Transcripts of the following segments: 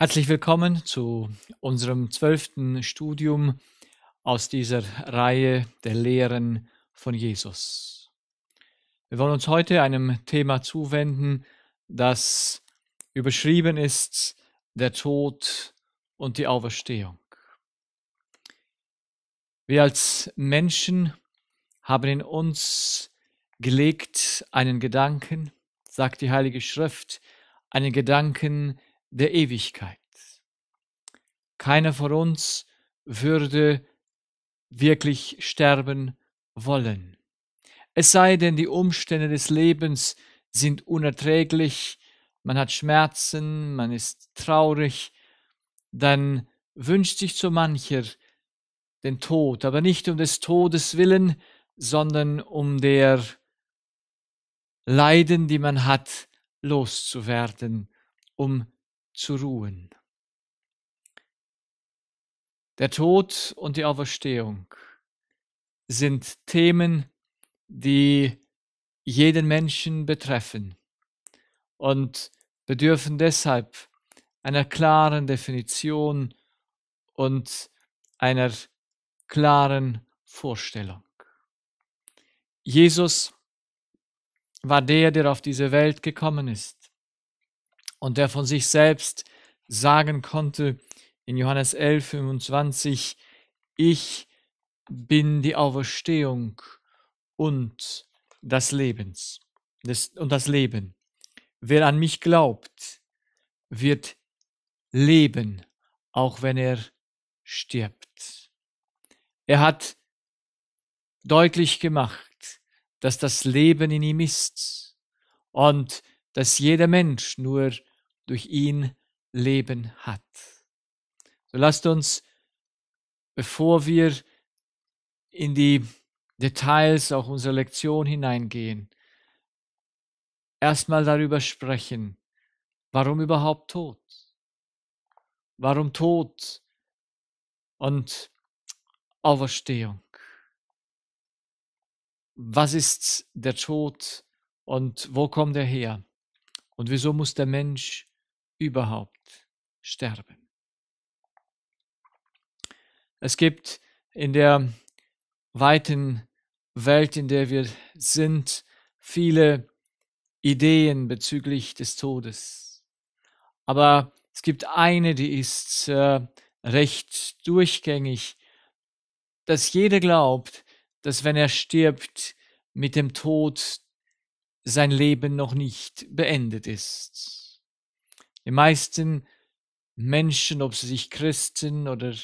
Herzlich willkommen zu unserem zwölften Studium aus dieser Reihe der Lehren von Jesus. Wir wollen uns heute einem Thema zuwenden, das überschrieben ist der Tod und die Auferstehung. Wir als Menschen haben in uns gelegt einen Gedanken, sagt die Heilige Schrift, einen Gedanken, der Ewigkeit. Keiner von uns würde wirklich sterben wollen. Es sei denn, die Umstände des Lebens sind unerträglich, man hat Schmerzen, man ist traurig, dann wünscht sich so mancher den Tod, aber nicht um des Todes willen, sondern um der Leiden, die man hat, loszuwerden, um zu ruhen. Der Tod und die Auferstehung sind Themen, die jeden Menschen betreffen und bedürfen deshalb einer klaren Definition und einer klaren Vorstellung. Jesus war der, der auf diese Welt gekommen ist, und der von sich selbst sagen konnte in Johannes 11, 25, ich bin die Auferstehung und das Lebens das, und das Leben. Wer an mich glaubt, wird leben, auch wenn er stirbt. Er hat deutlich gemacht, dass das Leben in ihm ist und dass jeder Mensch nur durch ihn Leben hat. So lasst uns, bevor wir in die Details auch unserer Lektion hineingehen, erstmal darüber sprechen, warum überhaupt Tod? Warum Tod und Auferstehung? Was ist der Tod und wo kommt er her? Und wieso muss der Mensch überhaupt sterben. Es gibt in der weiten Welt, in der wir sind, viele Ideen bezüglich des Todes. Aber es gibt eine, die ist äh, recht durchgängig, dass jeder glaubt, dass wenn er stirbt, mit dem Tod sein Leben noch nicht beendet ist. Die meisten Menschen, ob sie sich Christen oder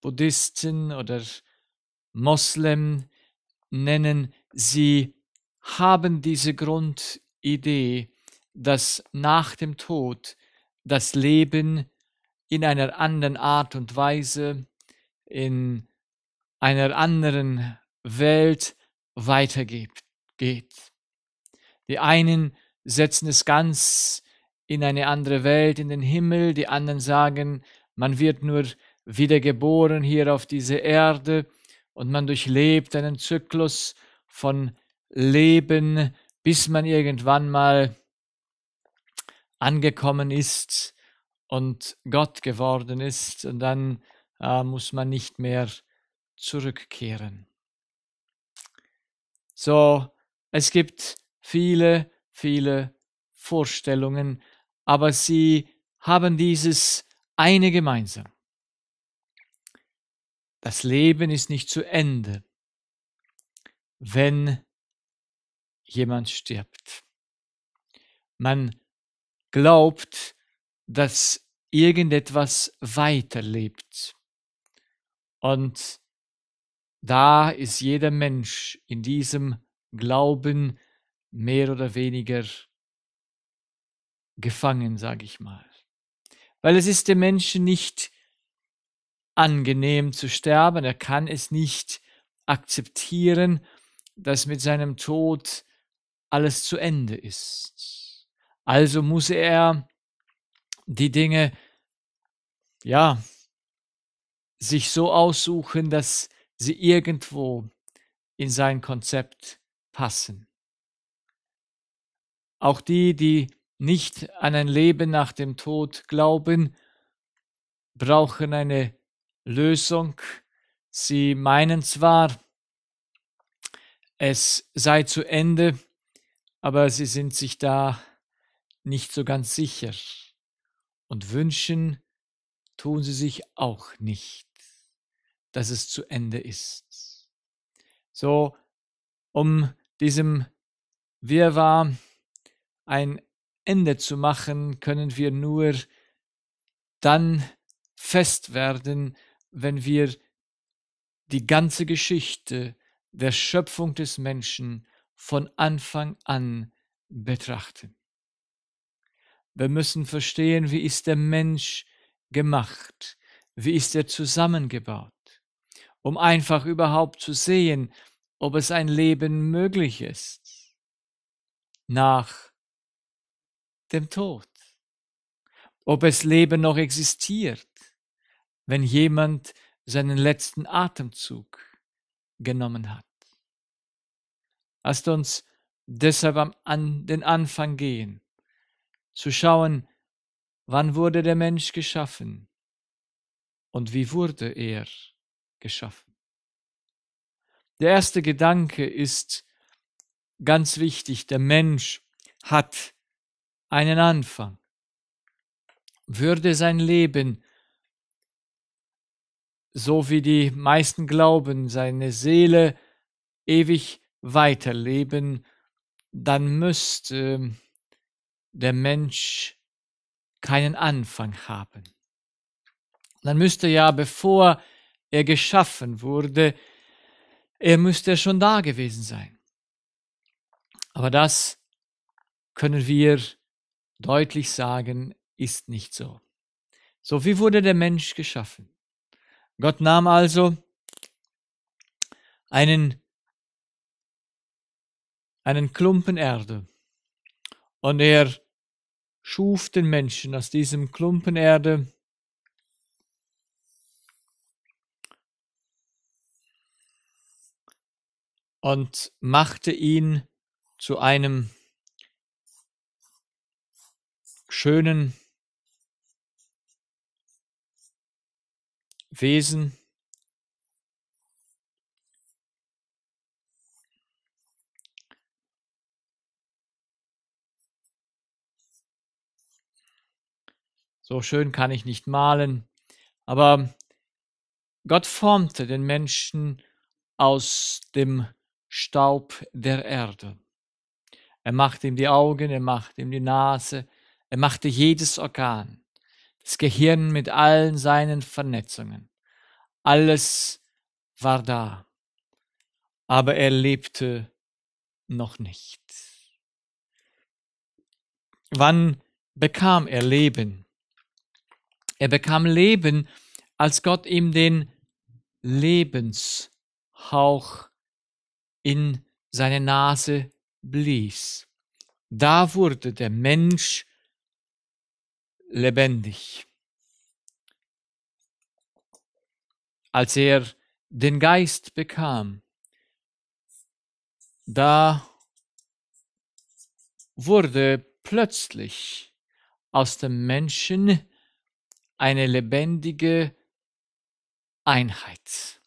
Buddhisten oder Moslem nennen, sie haben diese Grundidee, dass nach dem Tod das Leben in einer anderen Art und Weise, in einer anderen Welt weitergeht. Die einen setzen es ganz in eine andere Welt, in den Himmel. Die anderen sagen, man wird nur wiedergeboren hier auf diese Erde und man durchlebt einen Zyklus von Leben, bis man irgendwann mal angekommen ist und Gott geworden ist und dann äh, muss man nicht mehr zurückkehren. So, es gibt viele, viele Vorstellungen, aber sie haben dieses eine gemeinsam. Das Leben ist nicht zu Ende, wenn jemand stirbt. Man glaubt, dass irgendetwas weiterlebt. Und da ist jeder Mensch in diesem Glauben mehr oder weniger gefangen, sage ich mal. Weil es ist dem Menschen nicht angenehm zu sterben, er kann es nicht akzeptieren, dass mit seinem Tod alles zu Ende ist. Also muss er die Dinge, ja, sich so aussuchen, dass sie irgendwo in sein Konzept passen. Auch die, die nicht an ein Leben nach dem Tod glauben, brauchen eine Lösung. Sie meinen zwar, es sei zu Ende, aber sie sind sich da nicht so ganz sicher und wünschen, tun sie sich auch nicht, dass es zu Ende ist. So, um diesem Wirrwarr ein Ende zu machen, können wir nur dann fest werden, wenn wir die ganze Geschichte der Schöpfung des Menschen von Anfang an betrachten. Wir müssen verstehen, wie ist der Mensch gemacht, wie ist er zusammengebaut, um einfach überhaupt zu sehen, ob es ein Leben möglich ist. Nach dem Tod, ob es Leben noch existiert, wenn jemand seinen letzten Atemzug genommen hat. Lasst uns deshalb an den Anfang gehen, zu schauen, wann wurde der Mensch geschaffen und wie wurde er geschaffen. Der erste Gedanke ist ganz wichtig, der Mensch hat einen Anfang. Würde sein Leben, so wie die meisten glauben, seine Seele ewig weiterleben, dann müsste der Mensch keinen Anfang haben. Dann müsste ja, bevor er geschaffen wurde, er müsste schon da gewesen sein. Aber das können wir deutlich sagen, ist nicht so. So wie wurde der Mensch geschaffen? Gott nahm also einen, einen Klumpen Erde und er schuf den Menschen aus diesem Klumpen Erde und machte ihn zu einem schönen Wesen So schön kann ich nicht malen, aber Gott formte den Menschen aus dem Staub der Erde. Er macht ihm die Augen, er macht ihm die Nase, er machte jedes Organ, das Gehirn mit allen seinen Vernetzungen. Alles war da, aber er lebte noch nicht. Wann bekam er Leben? Er bekam Leben, als Gott ihm den Lebenshauch in seine Nase blies. Da wurde der Mensch lebendig. Als er den Geist bekam, da wurde plötzlich aus dem Menschen eine lebendige Einheit.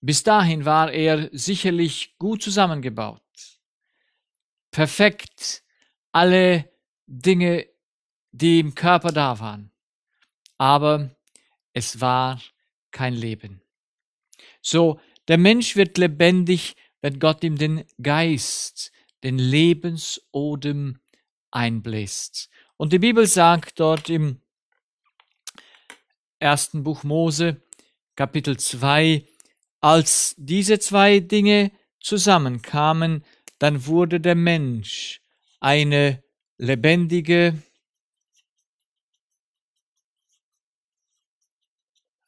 Bis dahin war er sicherlich gut zusammengebaut, perfekt alle Dinge die im Körper da waren. Aber es war kein Leben. So, der Mensch wird lebendig, wenn Gott ihm den Geist, den Lebensodem einbläst. Und die Bibel sagt dort im ersten Buch Mose, Kapitel 2, als diese zwei Dinge zusammenkamen, dann wurde der Mensch eine lebendige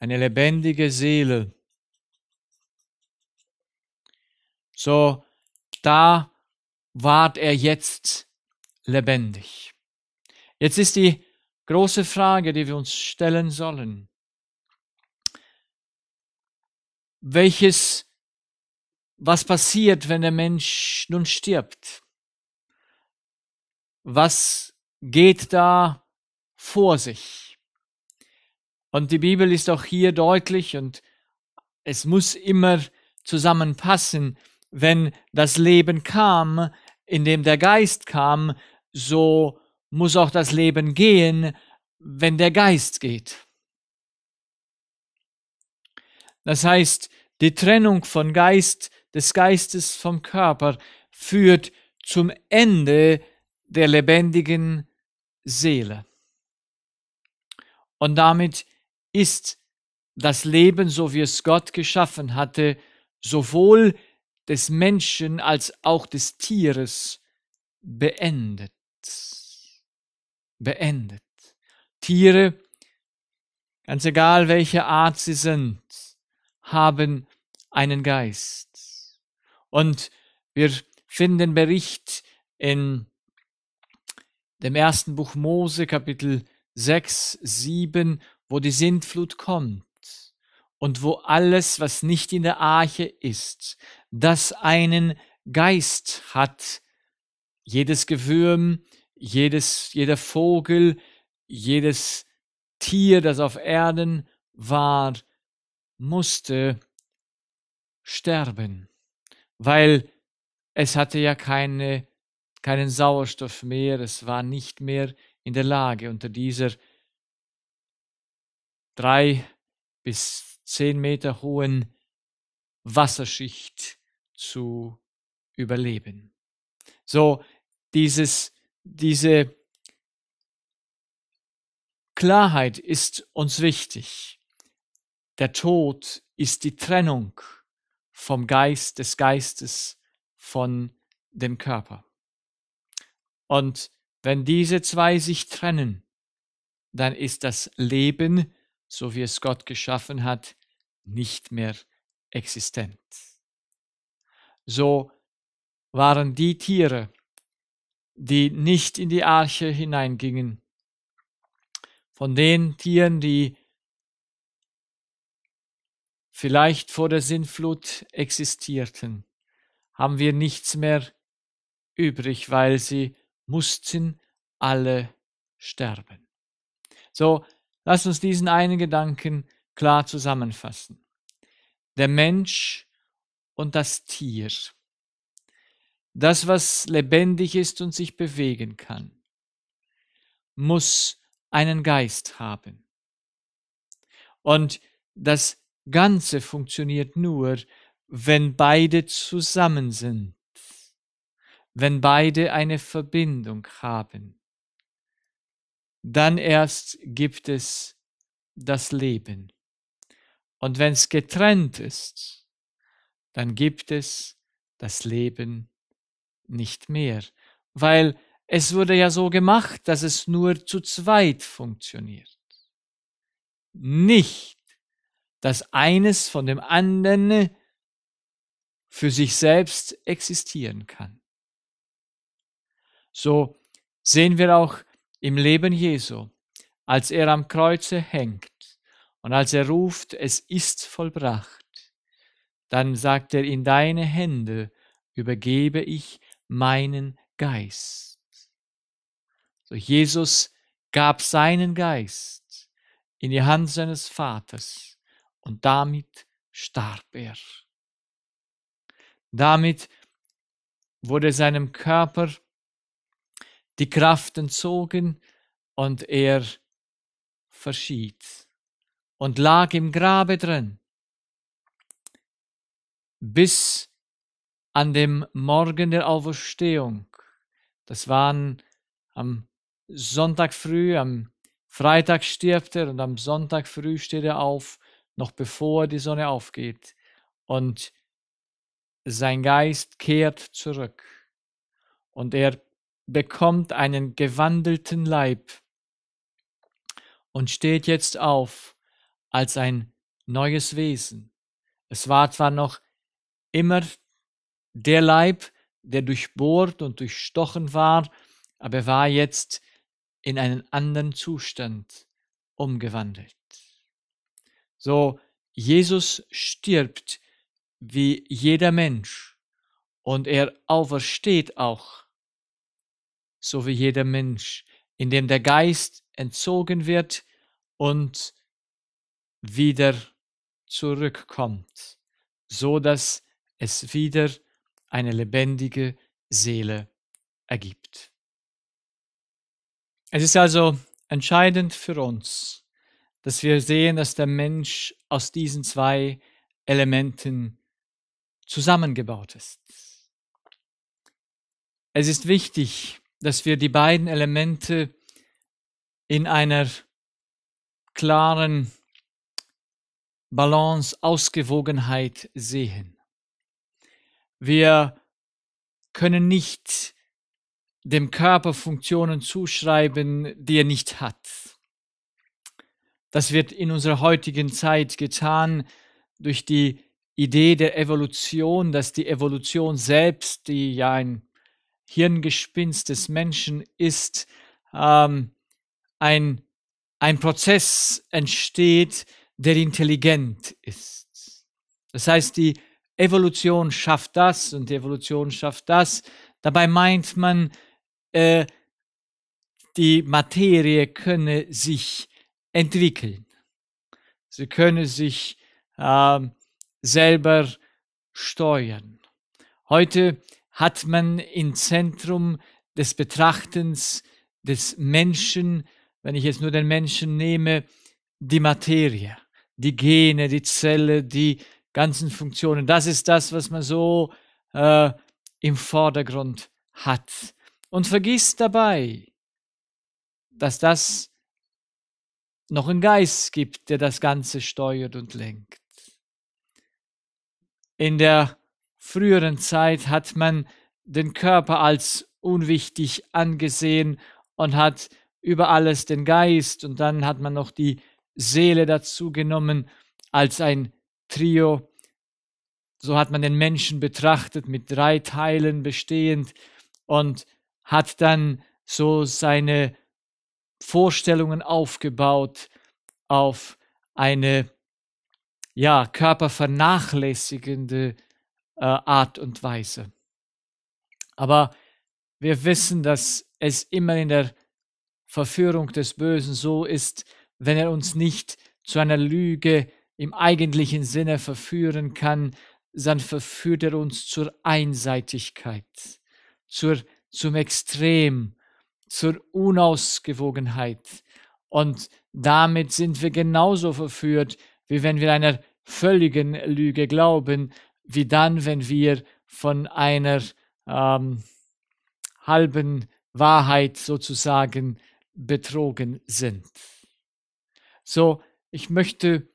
eine lebendige Seele. So, da ward er jetzt lebendig. Jetzt ist die große Frage, die wir uns stellen sollen. Welches, was passiert, wenn der Mensch nun stirbt? Was geht da vor sich? Und die Bibel ist auch hier deutlich und es muss immer zusammenpassen. Wenn das Leben kam, in dem der Geist kam, so muss auch das Leben gehen, wenn der Geist geht. Das heißt, die Trennung von Geist, des Geistes vom Körper führt zum Ende der lebendigen Seele. Und damit ist das Leben, so wie es Gott geschaffen hatte, sowohl des Menschen als auch des Tieres beendet. Beendet. Tiere, ganz egal welche Art sie sind, haben einen Geist. Und wir finden Bericht in dem ersten Buch Mose, Kapitel 6, 7 wo die Sintflut kommt und wo alles, was nicht in der Arche ist, das einen Geist hat, jedes Gewürm, jedes, jeder Vogel, jedes Tier, das auf Erden war, musste sterben, weil es hatte ja keine, keinen Sauerstoff mehr, es war nicht mehr in der Lage, unter dieser drei bis zehn Meter hohen Wasserschicht zu überleben. So dieses, diese Klarheit ist uns wichtig. Der Tod ist die Trennung vom Geist, des Geistes, von dem Körper. Und wenn diese zwei sich trennen, dann ist das Leben so wie es Gott geschaffen hat, nicht mehr existent. So waren die Tiere, die nicht in die Arche hineingingen, von den Tieren, die vielleicht vor der Sintflut existierten, haben wir nichts mehr übrig, weil sie mussten alle sterben. So, Lass uns diesen einen Gedanken klar zusammenfassen. Der Mensch und das Tier. Das, was lebendig ist und sich bewegen kann, muss einen Geist haben. Und das Ganze funktioniert nur, wenn beide zusammen sind, wenn beide eine Verbindung haben dann erst gibt es das Leben. Und wenn es getrennt ist, dann gibt es das Leben nicht mehr, weil es wurde ja so gemacht, dass es nur zu zweit funktioniert. Nicht, dass eines von dem anderen für sich selbst existieren kann. So sehen wir auch im Leben Jesu, als er am Kreuze hängt und als er ruft, es ist vollbracht, dann sagt er, in deine Hände übergebe ich meinen Geist. So Jesus gab seinen Geist in die Hand seines Vaters und damit starb er. Damit wurde seinem Körper die Kraft entzogen und er verschied und lag im Grabe drin bis an dem Morgen der Auferstehung. Das waren am Sonntag früh, am Freitag stirbt er und am Sonntag früh steht er auf, noch bevor die Sonne aufgeht. Und sein Geist kehrt zurück. Und er bekommt einen gewandelten Leib und steht jetzt auf als ein neues Wesen. Es war zwar noch immer der Leib, der durchbohrt und durchstochen war, aber er war jetzt in einen anderen Zustand umgewandelt. So, Jesus stirbt wie jeder Mensch und er aufersteht auch so wie jeder Mensch, in dem der Geist entzogen wird und wieder zurückkommt, so dass es wieder eine lebendige Seele ergibt. Es ist also entscheidend für uns, dass wir sehen, dass der Mensch aus diesen zwei Elementen zusammengebaut ist. Es ist wichtig, dass wir die beiden Elemente in einer klaren Balance, Ausgewogenheit sehen. Wir können nicht dem Körper Funktionen zuschreiben, die er nicht hat. Das wird in unserer heutigen Zeit getan durch die Idee der Evolution, dass die Evolution selbst, die ja ein Hirngespinst des Menschen ist ähm, ein, ein Prozess entsteht, der intelligent ist. Das heißt, die Evolution schafft das und die Evolution schafft das. Dabei meint man, äh, die Materie könne sich entwickeln. Sie könne sich äh, selber steuern. Heute hat man im Zentrum des Betrachtens des Menschen, wenn ich jetzt nur den Menschen nehme, die Materie, die Gene, die Zelle, die ganzen Funktionen. Das ist das, was man so äh, im Vordergrund hat. Und vergisst dabei, dass das noch einen Geist gibt, der das Ganze steuert und lenkt. In der früheren Zeit hat man den Körper als unwichtig angesehen und hat über alles den Geist und dann hat man noch die Seele dazu genommen als ein Trio. So hat man den Menschen betrachtet, mit drei Teilen bestehend und hat dann so seine Vorstellungen aufgebaut auf eine ja, körpervernachlässigende äh, Art und Weise. Aber wir wissen, dass es immer in der Verführung des Bösen so ist, wenn er uns nicht zu einer Lüge im eigentlichen Sinne verführen kann, dann verführt er uns zur Einseitigkeit, zur, zum Extrem, zur Unausgewogenheit. Und damit sind wir genauso verführt, wie wenn wir einer völligen Lüge glauben, wie dann, wenn wir von einer ähm, halben Wahrheit sozusagen betrogen sind. So, ich möchte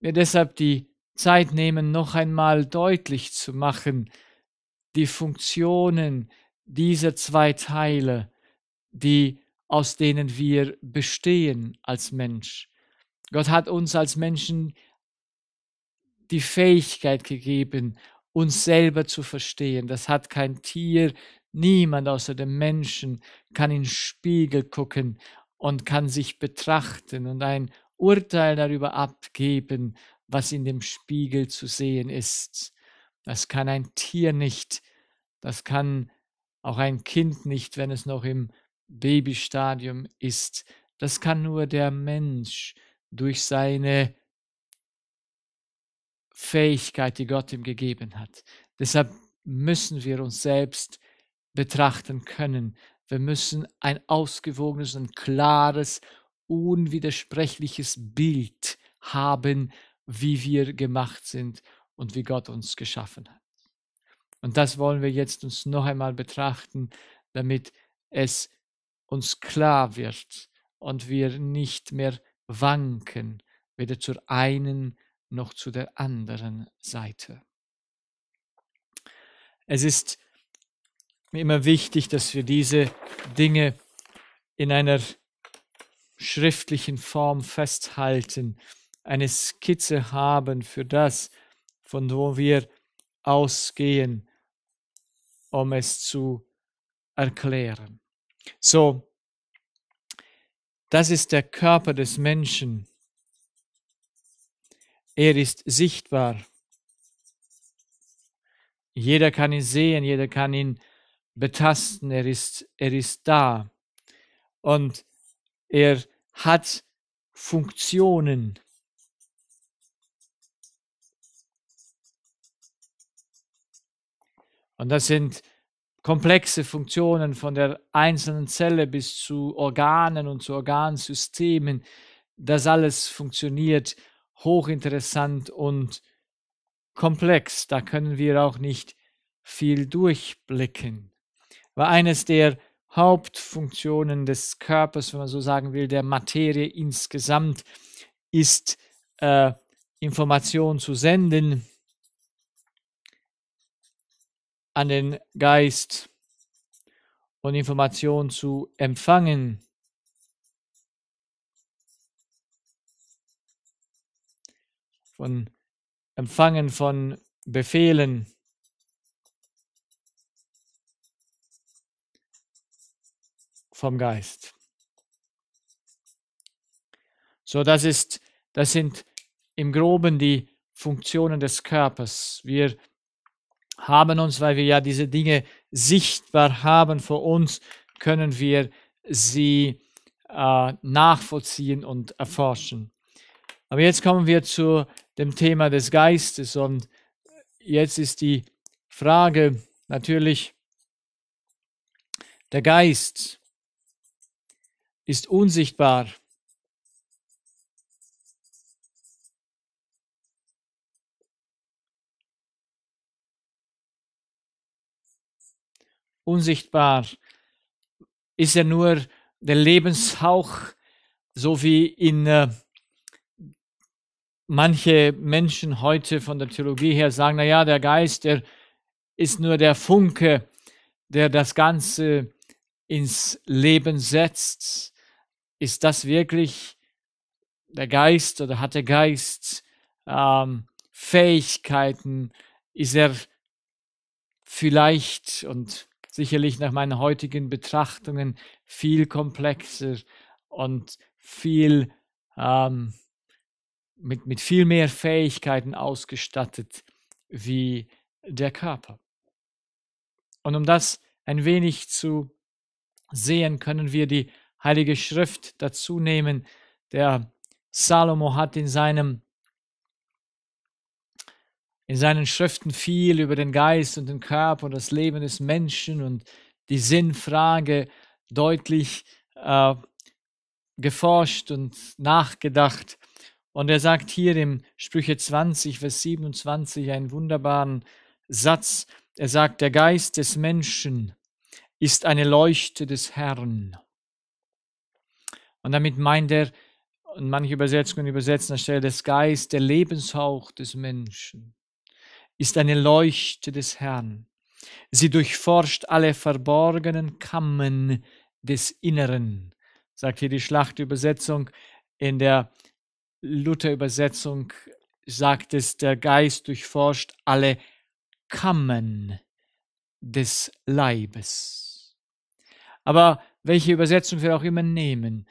mir deshalb die Zeit nehmen, noch einmal deutlich zu machen, die Funktionen dieser zwei Teile, die aus denen wir bestehen als Mensch. Gott hat uns als Menschen die Fähigkeit gegeben, uns selber zu verstehen. Das hat kein Tier, niemand außer dem Menschen kann in den Spiegel gucken und kann sich betrachten und ein Urteil darüber abgeben, was in dem Spiegel zu sehen ist. Das kann ein Tier nicht, das kann auch ein Kind nicht, wenn es noch im Babystadium ist. Das kann nur der Mensch durch seine Fähigkeit, die Gott ihm gegeben hat. Deshalb müssen wir uns selbst betrachten können. Wir müssen ein ausgewogenes und klares, unwidersprechliches Bild haben, wie wir gemacht sind und wie Gott uns geschaffen hat. Und das wollen wir jetzt uns noch einmal betrachten, damit es uns klar wird und wir nicht mehr wanken, weder zur einen noch zu der anderen Seite. Es ist mir immer wichtig, dass wir diese Dinge in einer schriftlichen Form festhalten, eine Skizze haben für das, von wo wir ausgehen, um es zu erklären. So, das ist der Körper des Menschen er ist sichtbar. Jeder kann ihn sehen, jeder kann ihn betasten, er ist, er ist da. Und er hat Funktionen. Und das sind komplexe Funktionen von der einzelnen Zelle bis zu Organen und zu Organsystemen. Das alles funktioniert hochinteressant und komplex. Da können wir auch nicht viel durchblicken. War eines der Hauptfunktionen des Körpers, wenn man so sagen will, der Materie insgesamt, ist äh, Information zu senden an den Geist und Information zu empfangen. von Empfangen von Befehlen. vom Geist. So, das ist, das sind im Groben die Funktionen des Körpers. Wir haben uns, weil wir ja diese Dinge sichtbar haben vor uns, können wir sie äh, nachvollziehen und erforschen. Aber jetzt kommen wir zur dem Thema des Geistes. Und jetzt ist die Frage natürlich, der Geist ist unsichtbar. Unsichtbar ist er nur der Lebenshauch, so wie in äh, manche Menschen heute von der Theologie her sagen, na ja, der Geist, der ist nur der Funke, der das Ganze ins Leben setzt. Ist das wirklich der Geist oder hat der Geist ähm, Fähigkeiten? Ist er vielleicht und sicherlich nach meinen heutigen Betrachtungen viel komplexer und viel ähm, mit, mit viel mehr Fähigkeiten ausgestattet wie der Körper. Und um das ein wenig zu sehen, können wir die Heilige Schrift dazu nehmen. Der Salomo hat in seinem in seinen Schriften viel über den Geist und den Körper und das Leben des Menschen und die Sinnfrage deutlich äh, geforscht und nachgedacht. Und er sagt hier im Sprüche 20, Vers 27 einen wunderbaren Satz. Er sagt, der Geist des Menschen ist eine Leuchte des Herrn. Und damit meint er, und manche Übersetzungen übersetzen anstelle des Geist, der Lebenshauch des Menschen ist eine Leuchte des Herrn. Sie durchforscht alle verborgenen Kammen des Inneren, sagt hier die Schlachtübersetzung in der Luther-Übersetzung sagt es, der Geist durchforscht alle Kammern des Leibes. Aber welche Übersetzung wir auch immer nehmen,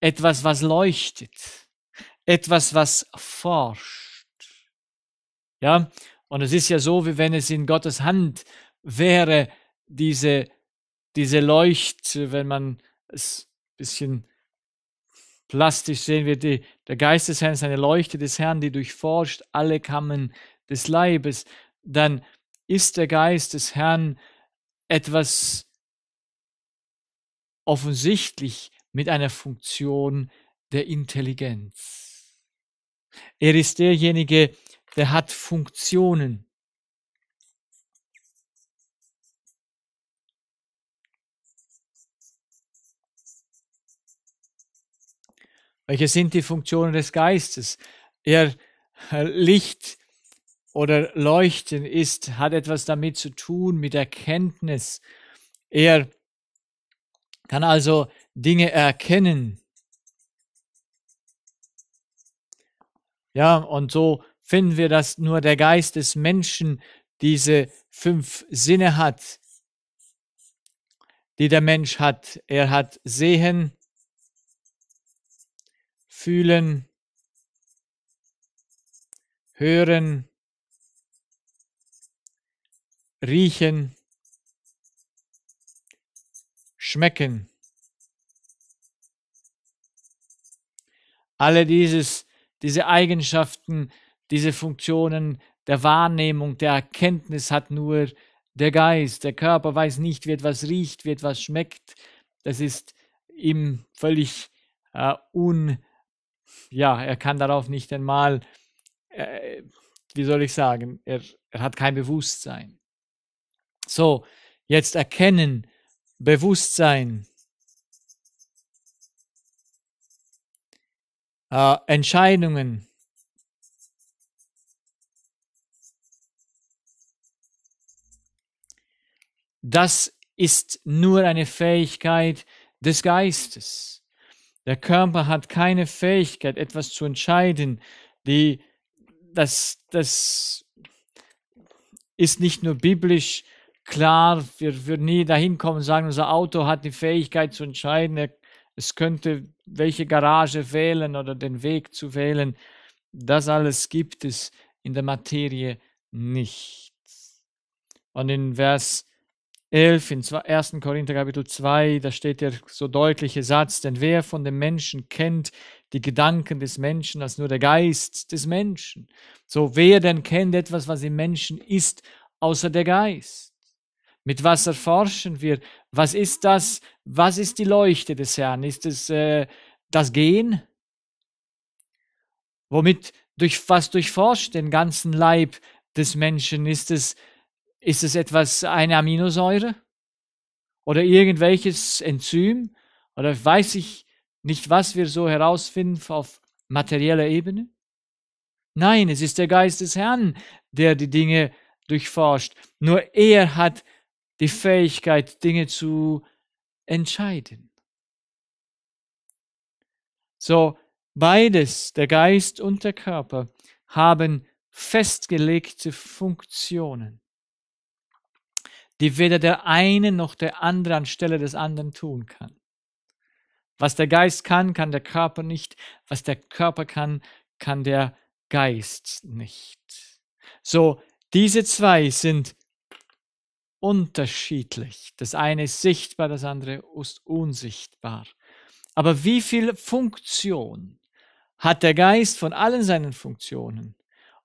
etwas, was leuchtet, etwas, was forscht. Ja, und es ist ja so, wie wenn es in Gottes Hand wäre, diese, diese Leucht, wenn man es ein bisschen Plastisch sehen wir die, der Geist des Herrn ist eine Leuchte des Herrn, die durchforscht alle Kammern des Leibes. Dann ist der Geist des Herrn etwas offensichtlich mit einer Funktion der Intelligenz. Er ist derjenige, der hat Funktionen. Welche sind die Funktionen des Geistes? Er äh, Licht oder Leuchten ist, hat etwas damit zu tun, mit Erkenntnis. Er kann also Dinge erkennen. Ja, und so finden wir, dass nur der Geist des Menschen diese fünf Sinne hat, die der Mensch hat. Er hat Sehen, fühlen, hören, riechen, schmecken. Alle dieses, diese Eigenschaften, diese Funktionen der Wahrnehmung, der Erkenntnis hat nur der Geist. Der Körper weiß nicht, wie etwas riecht, wie etwas schmeckt. Das ist ihm völlig äh, un ja, er kann darauf nicht einmal, äh, wie soll ich sagen, er, er hat kein Bewusstsein. So, jetzt erkennen, Bewusstsein, äh, Entscheidungen, das ist nur eine Fähigkeit des Geistes. Der Körper hat keine Fähigkeit, etwas zu entscheiden. Die, das, das ist nicht nur biblisch klar. Wir würden nie dahin kommen und sagen, unser Auto hat die Fähigkeit zu entscheiden. Es könnte welche Garage wählen oder den Weg zu wählen. Das alles gibt es in der Materie nicht. Und in Vers 11 in 1. Korinther Kapitel 2, da steht der so deutliche Satz, denn wer von dem Menschen kennt die Gedanken des Menschen als nur der Geist des Menschen? So wer denn kennt etwas, was im Menschen ist, außer der Geist? Mit was erforschen wir? Was ist das? Was ist die Leuchte des Herrn? Ist es äh, das Gehen? Womit durch was durchforscht den ganzen Leib des Menschen? Ist es äh, ist es etwas, eine Aminosäure? Oder irgendwelches Enzym? Oder weiß ich nicht, was wir so herausfinden auf materieller Ebene? Nein, es ist der Geist des Herrn, der die Dinge durchforscht. Nur er hat die Fähigkeit, Dinge zu entscheiden. So, beides, der Geist und der Körper, haben festgelegte Funktionen die weder der eine noch der andere anstelle des anderen tun kann. Was der Geist kann, kann der Körper nicht. Was der Körper kann, kann der Geist nicht. So, diese zwei sind unterschiedlich. Das eine ist sichtbar, das andere ist unsichtbar. Aber wie viel Funktion hat der Geist von allen seinen Funktionen?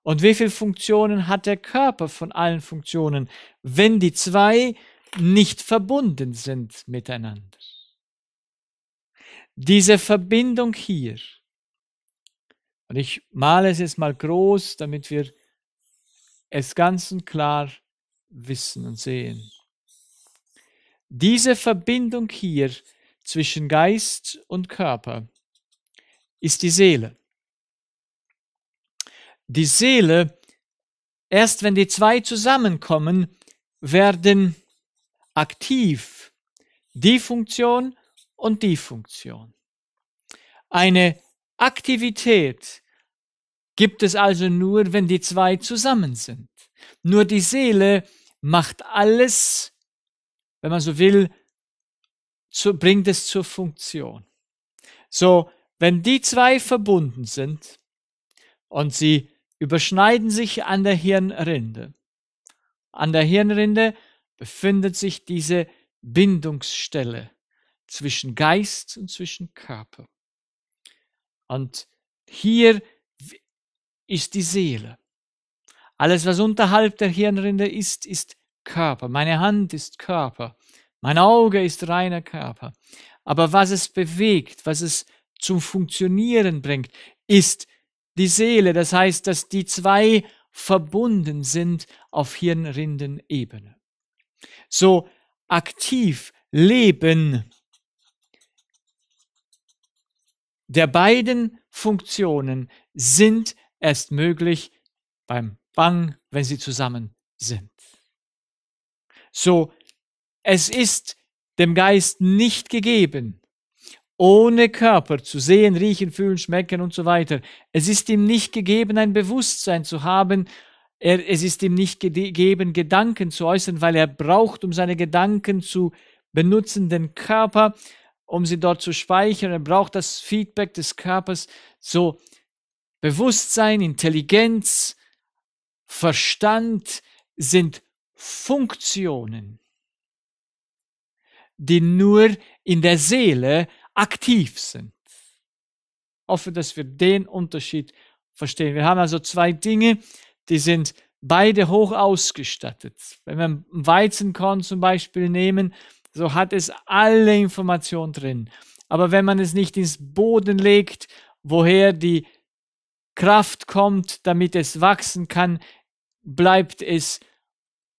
Und wie viele Funktionen hat der Körper von allen Funktionen, wenn die zwei nicht verbunden sind miteinander? Diese Verbindung hier, und ich male es jetzt mal groß, damit wir es ganz und klar wissen und sehen. Diese Verbindung hier zwischen Geist und Körper ist die Seele die Seele, erst wenn die zwei zusammenkommen, werden aktiv die Funktion und die Funktion. Eine Aktivität gibt es also nur, wenn die zwei zusammen sind. Nur die Seele macht alles, wenn man so will, zu, bringt es zur Funktion. So, wenn die zwei verbunden sind und sie überschneiden sich an der Hirnrinde. An der Hirnrinde befindet sich diese Bindungsstelle zwischen Geist und zwischen Körper. Und hier ist die Seele. Alles, was unterhalb der Hirnrinde ist, ist Körper. Meine Hand ist Körper. Mein Auge ist reiner Körper. Aber was es bewegt, was es zum Funktionieren bringt, ist die Seele. Das heißt, dass die zwei verbunden sind auf Hirnrindenebene. So aktiv leben der beiden Funktionen sind erst möglich beim Bang, wenn sie zusammen sind. So, es ist dem Geist nicht gegeben, ohne Körper zu sehen, riechen, fühlen, schmecken und so weiter. Es ist ihm nicht gegeben, ein Bewusstsein zu haben. Er, es ist ihm nicht gegeben, Gedanken zu äußern, weil er braucht, um seine Gedanken zu benutzen, den Körper, um sie dort zu speichern. Er braucht das Feedback des Körpers. So Bewusstsein, Intelligenz, Verstand sind Funktionen, die nur in der Seele aktiv sind. Ich hoffe, dass wir den Unterschied verstehen. Wir haben also zwei Dinge, die sind beide hoch ausgestattet. Wenn wir Weizenkorn zum Beispiel nehmen, so hat es alle Informationen drin. Aber wenn man es nicht ins Boden legt, woher die Kraft kommt, damit es wachsen kann, bleibt es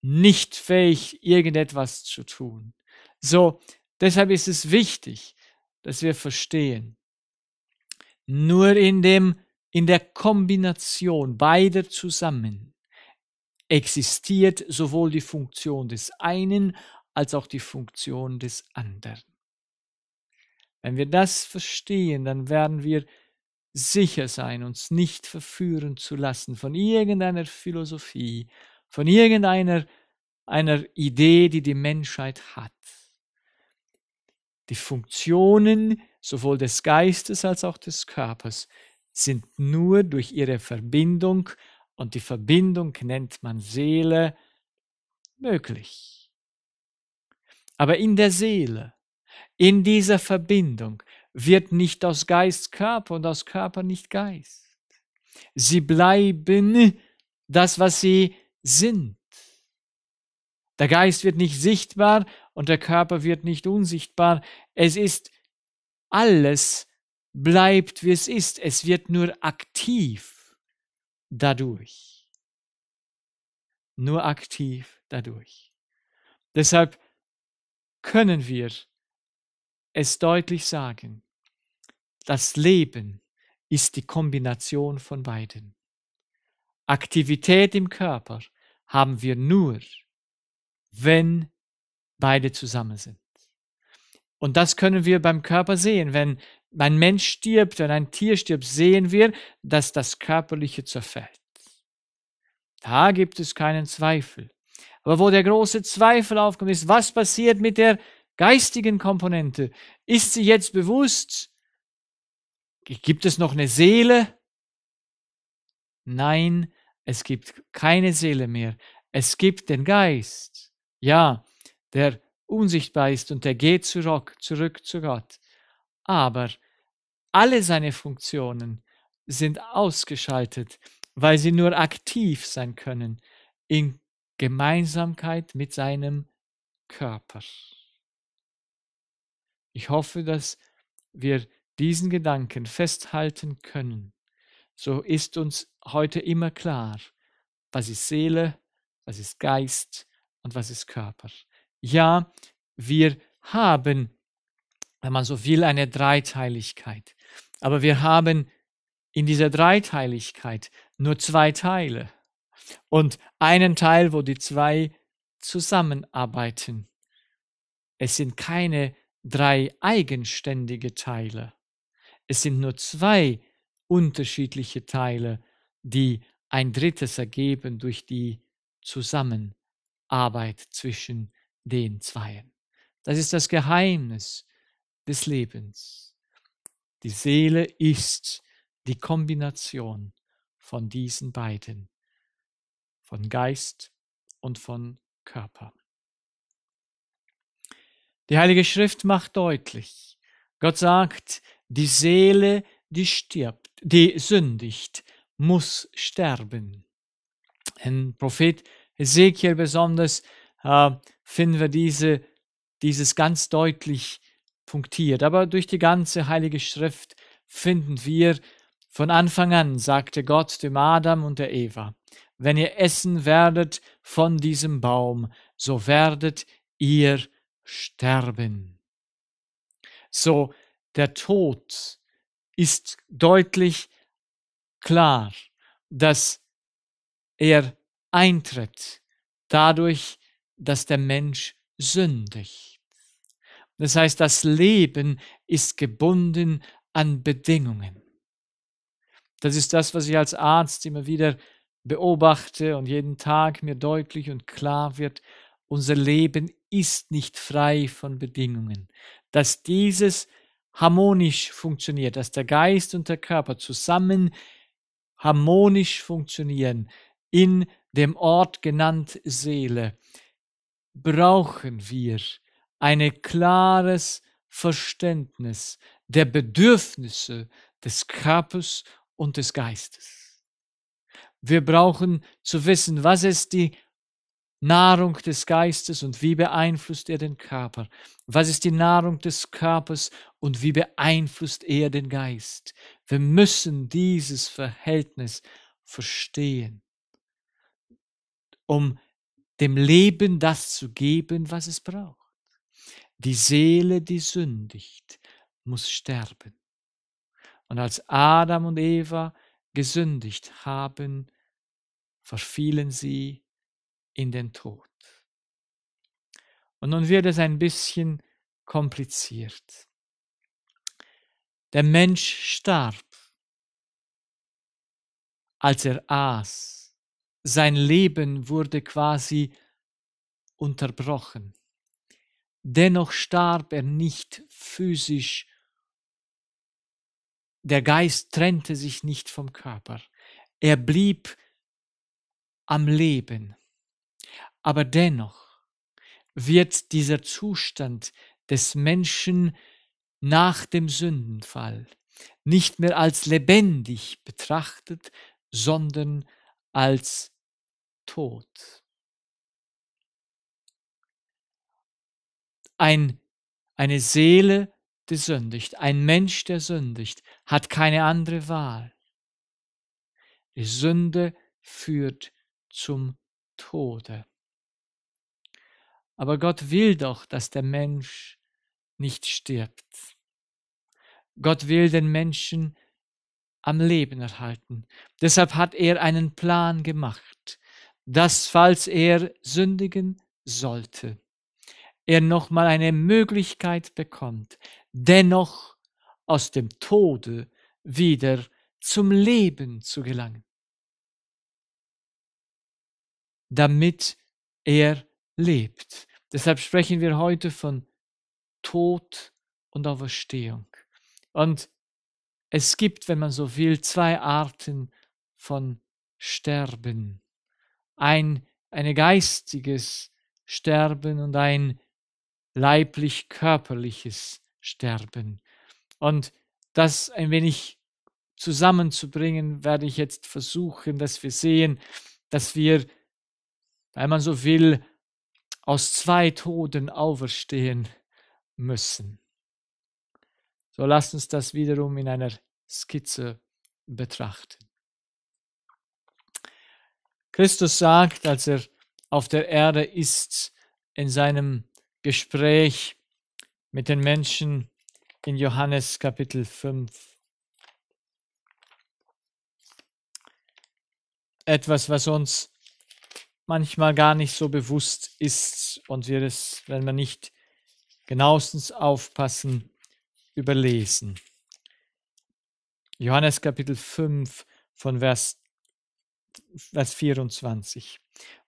nicht fähig, irgendetwas zu tun. So, deshalb ist es wichtig, dass wir verstehen, nur in dem, in der Kombination beider zusammen existiert sowohl die Funktion des einen als auch die Funktion des anderen. Wenn wir das verstehen, dann werden wir sicher sein, uns nicht verführen zu lassen von irgendeiner Philosophie, von irgendeiner einer Idee, die die Menschheit hat. Die Funktionen sowohl des Geistes als auch des Körpers sind nur durch ihre Verbindung, und die Verbindung nennt man Seele, möglich. Aber in der Seele, in dieser Verbindung wird nicht aus Geist Körper und aus Körper nicht Geist. Sie bleiben das, was sie sind. Der Geist wird nicht sichtbar und der Körper wird nicht unsichtbar. Es ist alles bleibt, wie es ist. Es wird nur aktiv dadurch. Nur aktiv dadurch. Deshalb können wir es deutlich sagen, das Leben ist die Kombination von beiden. Aktivität im Körper haben wir nur, wenn beide zusammen sind. Und das können wir beim Körper sehen. Wenn ein Mensch stirbt, wenn ein Tier stirbt, sehen wir, dass das Körperliche zerfällt. Da gibt es keinen Zweifel. Aber wo der große Zweifel aufkommt, ist, was passiert mit der geistigen Komponente? Ist sie jetzt bewusst? Gibt es noch eine Seele? Nein, es gibt keine Seele mehr. Es gibt den Geist. Ja, der unsichtbar ist und der geht zurück, zurück zu Gott. Aber alle seine Funktionen sind ausgeschaltet, weil sie nur aktiv sein können in Gemeinsamkeit mit seinem Körper. Ich hoffe, dass wir diesen Gedanken festhalten können. So ist uns heute immer klar, was ist Seele, was ist Geist und was ist Körper. Ja, wir haben, wenn man so will, eine Dreiteiligkeit. Aber wir haben in dieser Dreiteiligkeit nur zwei Teile. Und einen Teil, wo die zwei zusammenarbeiten. Es sind keine drei eigenständige Teile. Es sind nur zwei unterschiedliche Teile, die ein drittes ergeben durch die Zusammenarbeit zwischen den Zweien. Das ist das Geheimnis des Lebens. Die Seele ist die Kombination von diesen beiden, von Geist und von Körper. Die Heilige Schrift macht deutlich, Gott sagt, die Seele, die stirbt, die sündigt, muss sterben. Ein Prophet Ezekiel besonders äh, finden wir diese, dieses ganz deutlich punktiert. Aber durch die ganze Heilige Schrift finden wir, von Anfang an sagte Gott dem Adam und der Eva, wenn ihr essen werdet von diesem Baum, so werdet ihr sterben. So, der Tod ist deutlich klar, dass er eintritt, dadurch, dass der Mensch sündigt. Das heißt, das Leben ist gebunden an Bedingungen. Das ist das, was ich als Arzt immer wieder beobachte und jeden Tag mir deutlich und klar wird, unser Leben ist nicht frei von Bedingungen. Dass dieses harmonisch funktioniert, dass der Geist und der Körper zusammen harmonisch funktionieren in dem Ort genannt Seele, brauchen wir ein klares Verständnis der Bedürfnisse des Körpers und des Geistes. Wir brauchen zu wissen, was ist die Nahrung des Geistes und wie beeinflusst er den Körper? Was ist die Nahrung des Körpers und wie beeinflusst er den Geist? Wir müssen dieses Verhältnis verstehen, um dem Leben das zu geben, was es braucht. Die Seele, die sündigt, muss sterben. Und als Adam und Eva gesündigt haben, verfielen sie in den Tod. Und nun wird es ein bisschen kompliziert. Der Mensch starb, als er aß sein Leben wurde quasi unterbrochen. Dennoch starb er nicht physisch. Der Geist trennte sich nicht vom Körper. Er blieb am Leben. Aber dennoch wird dieser Zustand des Menschen nach dem Sündenfall nicht mehr als lebendig betrachtet, sondern als als Tod. Ein, eine Seele, die sündigt, ein Mensch, der sündigt, hat keine andere Wahl. Die Sünde führt zum Tode. Aber Gott will doch, dass der Mensch nicht stirbt. Gott will den Menschen am Leben erhalten. Deshalb hat er einen Plan gemacht, dass falls er sündigen sollte, er nochmal eine Möglichkeit bekommt, dennoch aus dem Tode wieder zum Leben zu gelangen, damit er lebt. Deshalb sprechen wir heute von Tod und Auferstehung. Und es gibt, wenn man so will, zwei Arten von Sterben. Ein, ein geistiges Sterben und ein leiblich-körperliches Sterben. Und das ein wenig zusammenzubringen, werde ich jetzt versuchen, dass wir sehen, dass wir, wenn man so will, aus zwei Toden auferstehen müssen. So lasst uns das wiederum in einer Skizze betrachten. Christus sagt, als er auf der Erde ist, in seinem Gespräch mit den Menschen in Johannes Kapitel 5. Etwas, was uns manchmal gar nicht so bewusst ist und wir es, wenn wir nicht genauestens aufpassen, überlesen. Johannes Kapitel 5 von Vers, Vers 24.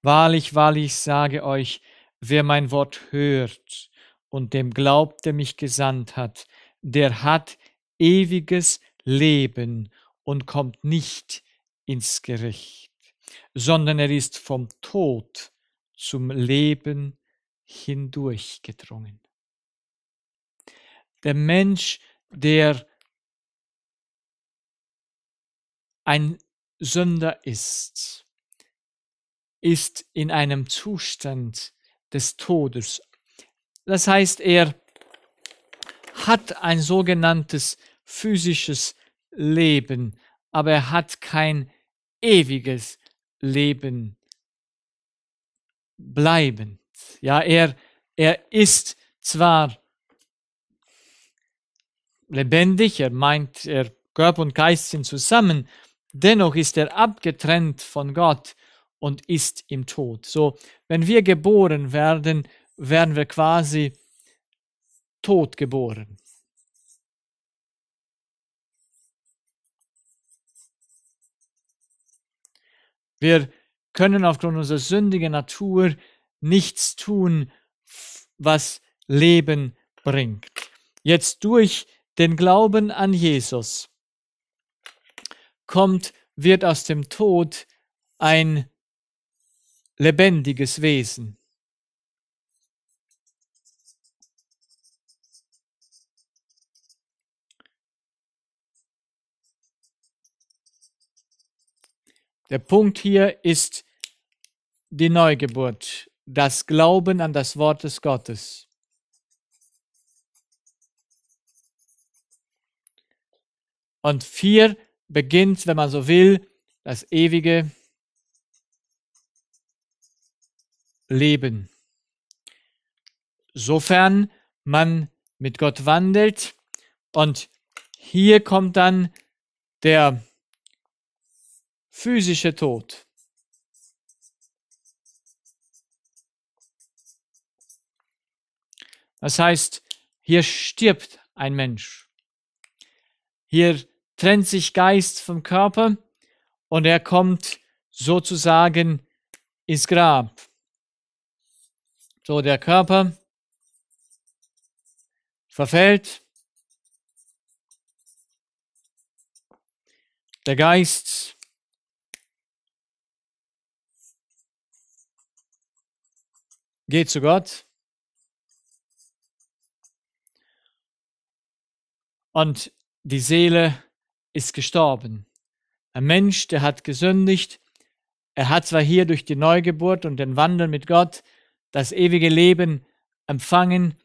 Wahrlich, wahrlich, ich sage euch, wer mein Wort hört und dem glaubt, der mich gesandt hat, der hat ewiges Leben und kommt nicht ins Gericht, sondern er ist vom Tod zum Leben hindurchgedrungen der Mensch, der ein Sünder ist, ist in einem Zustand des Todes. Das heißt, er hat ein sogenanntes physisches Leben, aber er hat kein ewiges Leben bleibend. Ja, er, er ist zwar lebendig, er meint, er Körper und Geist sind zusammen, dennoch ist er abgetrennt von Gott und ist im Tod. So, wenn wir geboren werden, werden wir quasi tot geboren. Wir können aufgrund unserer sündigen Natur nichts tun, was Leben bringt. Jetzt durch den Glauben an Jesus kommt, wird aus dem Tod ein lebendiges Wesen. Der Punkt hier ist die Neugeburt, das Glauben an das Wort des Gottes. Und 4 beginnt, wenn man so will, das ewige Leben. Sofern man mit Gott wandelt und hier kommt dann der physische Tod. Das heißt, hier stirbt ein Mensch. Hier stirbt trennt sich Geist vom Körper und er kommt sozusagen ins Grab. So, der Körper verfällt. Der Geist geht zu Gott. Und die Seele ist gestorben. Ein Mensch, der hat gesündigt, er hat zwar hier durch die Neugeburt und den Wandel mit Gott das ewige Leben empfangen,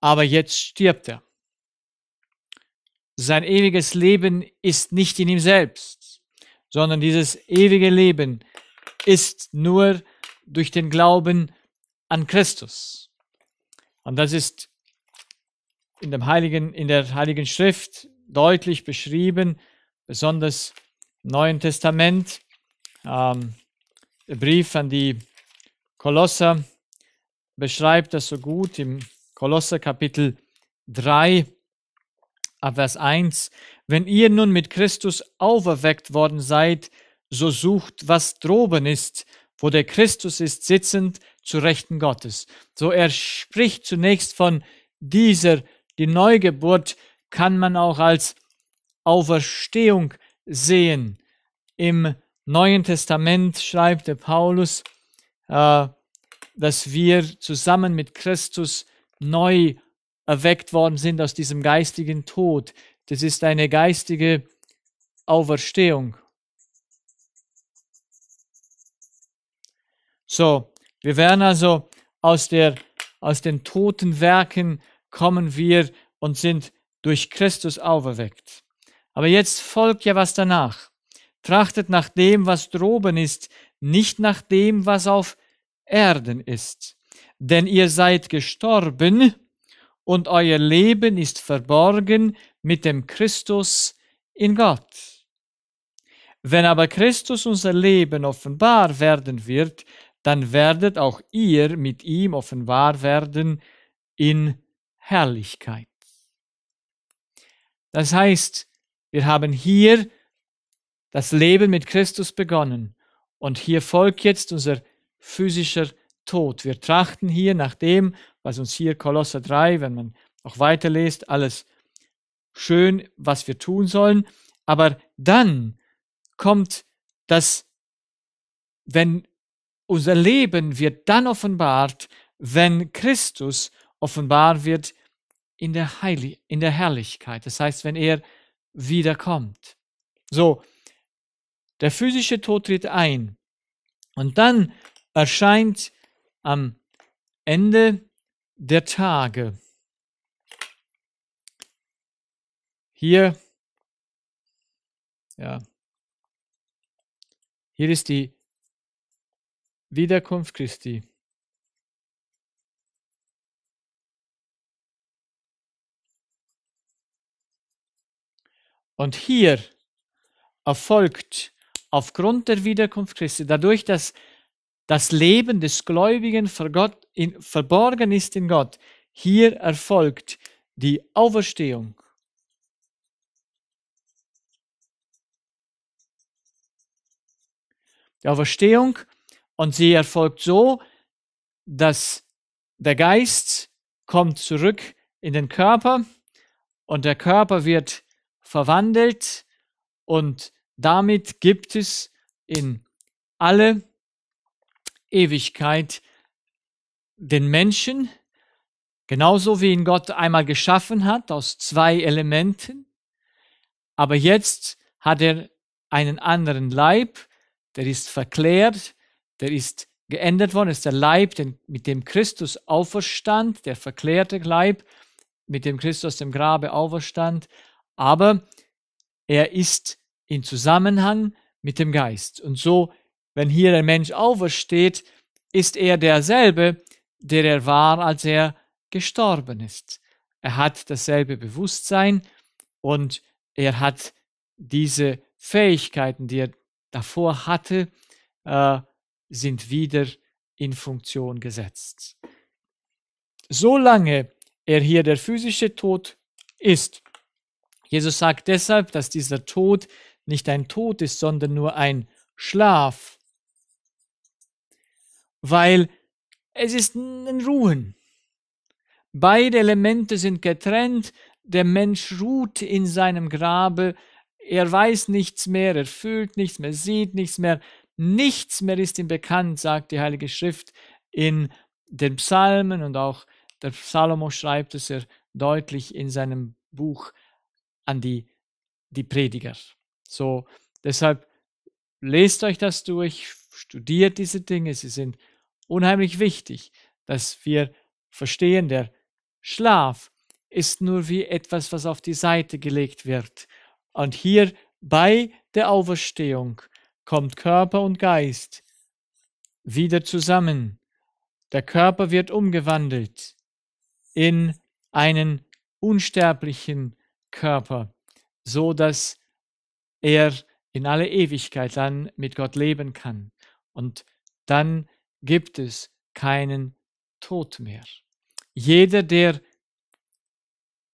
aber jetzt stirbt er. Sein ewiges Leben ist nicht in ihm selbst, sondern dieses ewige Leben ist nur durch den Glauben an Christus. Und das ist in, dem Heiligen, in der Heiligen Schrift deutlich beschrieben, besonders im Neuen Testament, ähm, der Brief an die Kolosser beschreibt das so gut im Kolosser Kapitel 3, ab Vers 1. Wenn ihr nun mit Christus auferweckt worden seid, so sucht, was droben ist, wo der Christus ist, sitzend zu Rechten Gottes. So er spricht zunächst von dieser, die Neugeburt, kann man auch als Auferstehung sehen. Im Neuen Testament schreibt der Paulus, äh, dass wir zusammen mit Christus neu erweckt worden sind aus diesem geistigen Tod. Das ist eine geistige Auferstehung. So, wir werden also aus, der, aus den toten Werken kommen wir und sind durch Christus auferweckt. Aber jetzt folgt ja was danach. Trachtet nach dem, was droben ist, nicht nach dem, was auf Erden ist. Denn ihr seid gestorben und euer Leben ist verborgen mit dem Christus in Gott. Wenn aber Christus unser Leben offenbar werden wird, dann werdet auch ihr mit ihm offenbar werden in Herrlichkeit. Das heißt, wir haben hier das Leben mit Christus begonnen und hier folgt jetzt unser physischer Tod. Wir trachten hier nach dem, was uns hier Kolosser 3, wenn man auch weiterliest, alles schön, was wir tun sollen. Aber dann kommt das, wenn unser Leben wird dann offenbart, wenn Christus offenbar wird in der, Heilig in der Herrlichkeit. Das heißt, wenn er wiederkommt. So, der physische Tod tritt ein. Und dann erscheint am Ende der Tage hier, ja, hier ist die Wiederkunft Christi. Und hier erfolgt aufgrund der Wiederkunft Christi, dadurch, dass das Leben des Gläubigen Gott, in, verborgen ist in Gott, hier erfolgt die Auferstehung. Die Auferstehung und sie erfolgt so, dass der Geist kommt zurück in den Körper und der Körper wird verwandelt und damit gibt es in alle Ewigkeit den Menschen, genauso wie ihn Gott einmal geschaffen hat, aus zwei Elementen, aber jetzt hat er einen anderen Leib, der ist verklärt, der ist geändert worden, ist der Leib, den, mit dem Christus auferstand, der verklärte Leib, mit dem Christus aus dem Grabe auferstand, aber er ist in Zusammenhang mit dem Geist. Und so, wenn hier der Mensch aufersteht, ist er derselbe, der er war, als er gestorben ist. Er hat dasselbe Bewusstsein und er hat diese Fähigkeiten, die er davor hatte, äh, sind wieder in Funktion gesetzt. Solange er hier der physische Tod ist, Jesus sagt deshalb, dass dieser Tod nicht ein Tod ist, sondern nur ein Schlaf, weil es ist ein Ruhen. Beide Elemente sind getrennt, der Mensch ruht in seinem Grabe, er weiß nichts mehr, er fühlt nichts mehr, sieht nichts mehr, nichts mehr ist ihm bekannt, sagt die Heilige Schrift in den Psalmen und auch der Salomo schreibt es sehr deutlich in seinem Buch an die, die Prediger. So, deshalb lest euch das durch, studiert diese Dinge, sie sind unheimlich wichtig, dass wir verstehen, der Schlaf ist nur wie etwas, was auf die Seite gelegt wird. Und hier bei der Auferstehung kommt Körper und Geist wieder zusammen. Der Körper wird umgewandelt in einen unsterblichen Körper, so dass er in alle Ewigkeit dann mit Gott leben kann. Und dann gibt es keinen Tod mehr. Jeder, der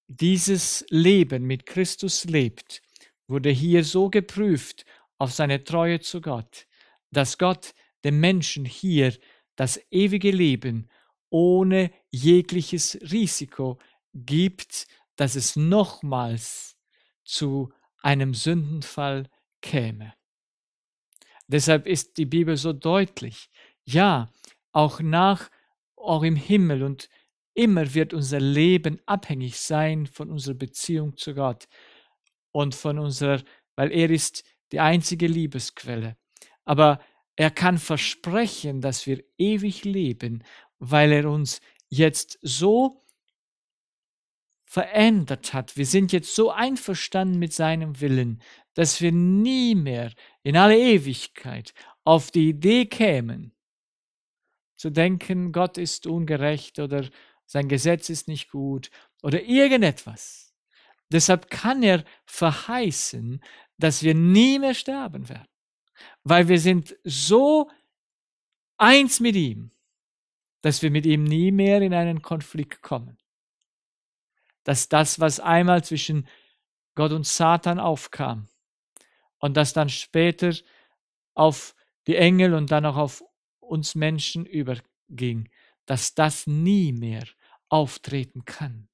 dieses Leben mit Christus lebt, wurde hier so geprüft auf seine Treue zu Gott, dass Gott dem Menschen hier das ewige Leben ohne jegliches Risiko gibt, dass es nochmals zu einem Sündenfall käme. Deshalb ist die Bibel so deutlich. Ja, auch nach, auch im Himmel und immer wird unser Leben abhängig sein von unserer Beziehung zu Gott und von unserer, weil er ist die einzige Liebesquelle. Aber er kann versprechen, dass wir ewig leben, weil er uns jetzt so verändert hat. Wir sind jetzt so einverstanden mit seinem Willen, dass wir nie mehr in alle Ewigkeit auf die Idee kämen, zu denken, Gott ist ungerecht oder sein Gesetz ist nicht gut oder irgendetwas. Deshalb kann er verheißen, dass wir nie mehr sterben werden, weil wir sind so eins mit ihm, dass wir mit ihm nie mehr in einen Konflikt kommen dass das, was einmal zwischen Gott und Satan aufkam und das dann später auf die Engel und dann auch auf uns Menschen überging, dass das nie mehr auftreten kann.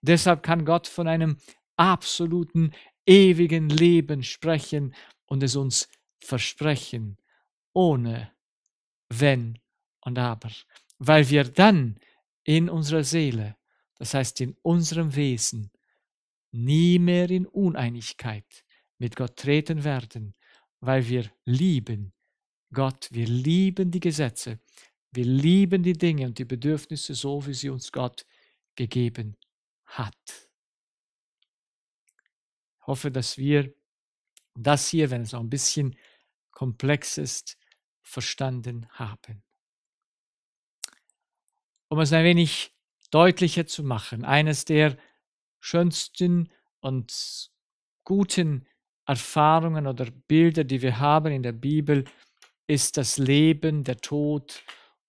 Deshalb kann Gott von einem absoluten ewigen Leben sprechen und es uns versprechen, ohne wenn und aber, weil wir dann in unserer Seele das heißt in unserem Wesen, nie mehr in Uneinigkeit mit Gott treten werden, weil wir lieben Gott, wir lieben die Gesetze, wir lieben die Dinge und die Bedürfnisse so, wie sie uns Gott gegeben hat. Ich hoffe, dass wir das hier, wenn es auch ein bisschen komplex ist, verstanden haben. Um es ein wenig deutlicher zu machen. Eines der schönsten und guten Erfahrungen oder Bilder, die wir haben in der Bibel, ist das Leben, der Tod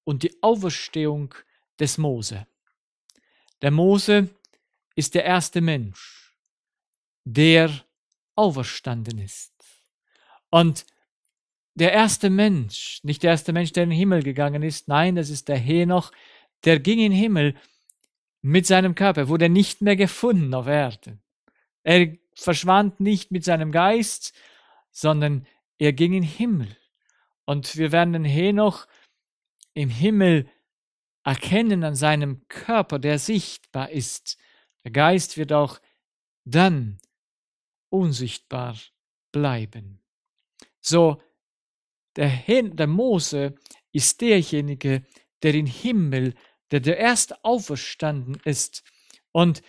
und die Auferstehung des Mose. Der Mose ist der erste Mensch, der auferstanden ist. Und der erste Mensch, nicht der erste Mensch, der in den Himmel gegangen ist, nein, das ist der Henoch, der ging in den Himmel mit seinem Körper. wurde Er nicht mehr gefunden auf Erden. Er verschwand nicht mit seinem Geist, sondern er ging in den Himmel. Und wir werden den Henoch im Himmel erkennen an seinem Körper, der sichtbar ist. Der Geist wird auch dann unsichtbar bleiben. So, der, Hen der Mose ist derjenige, der den Himmel der zuerst auferstanden ist. Und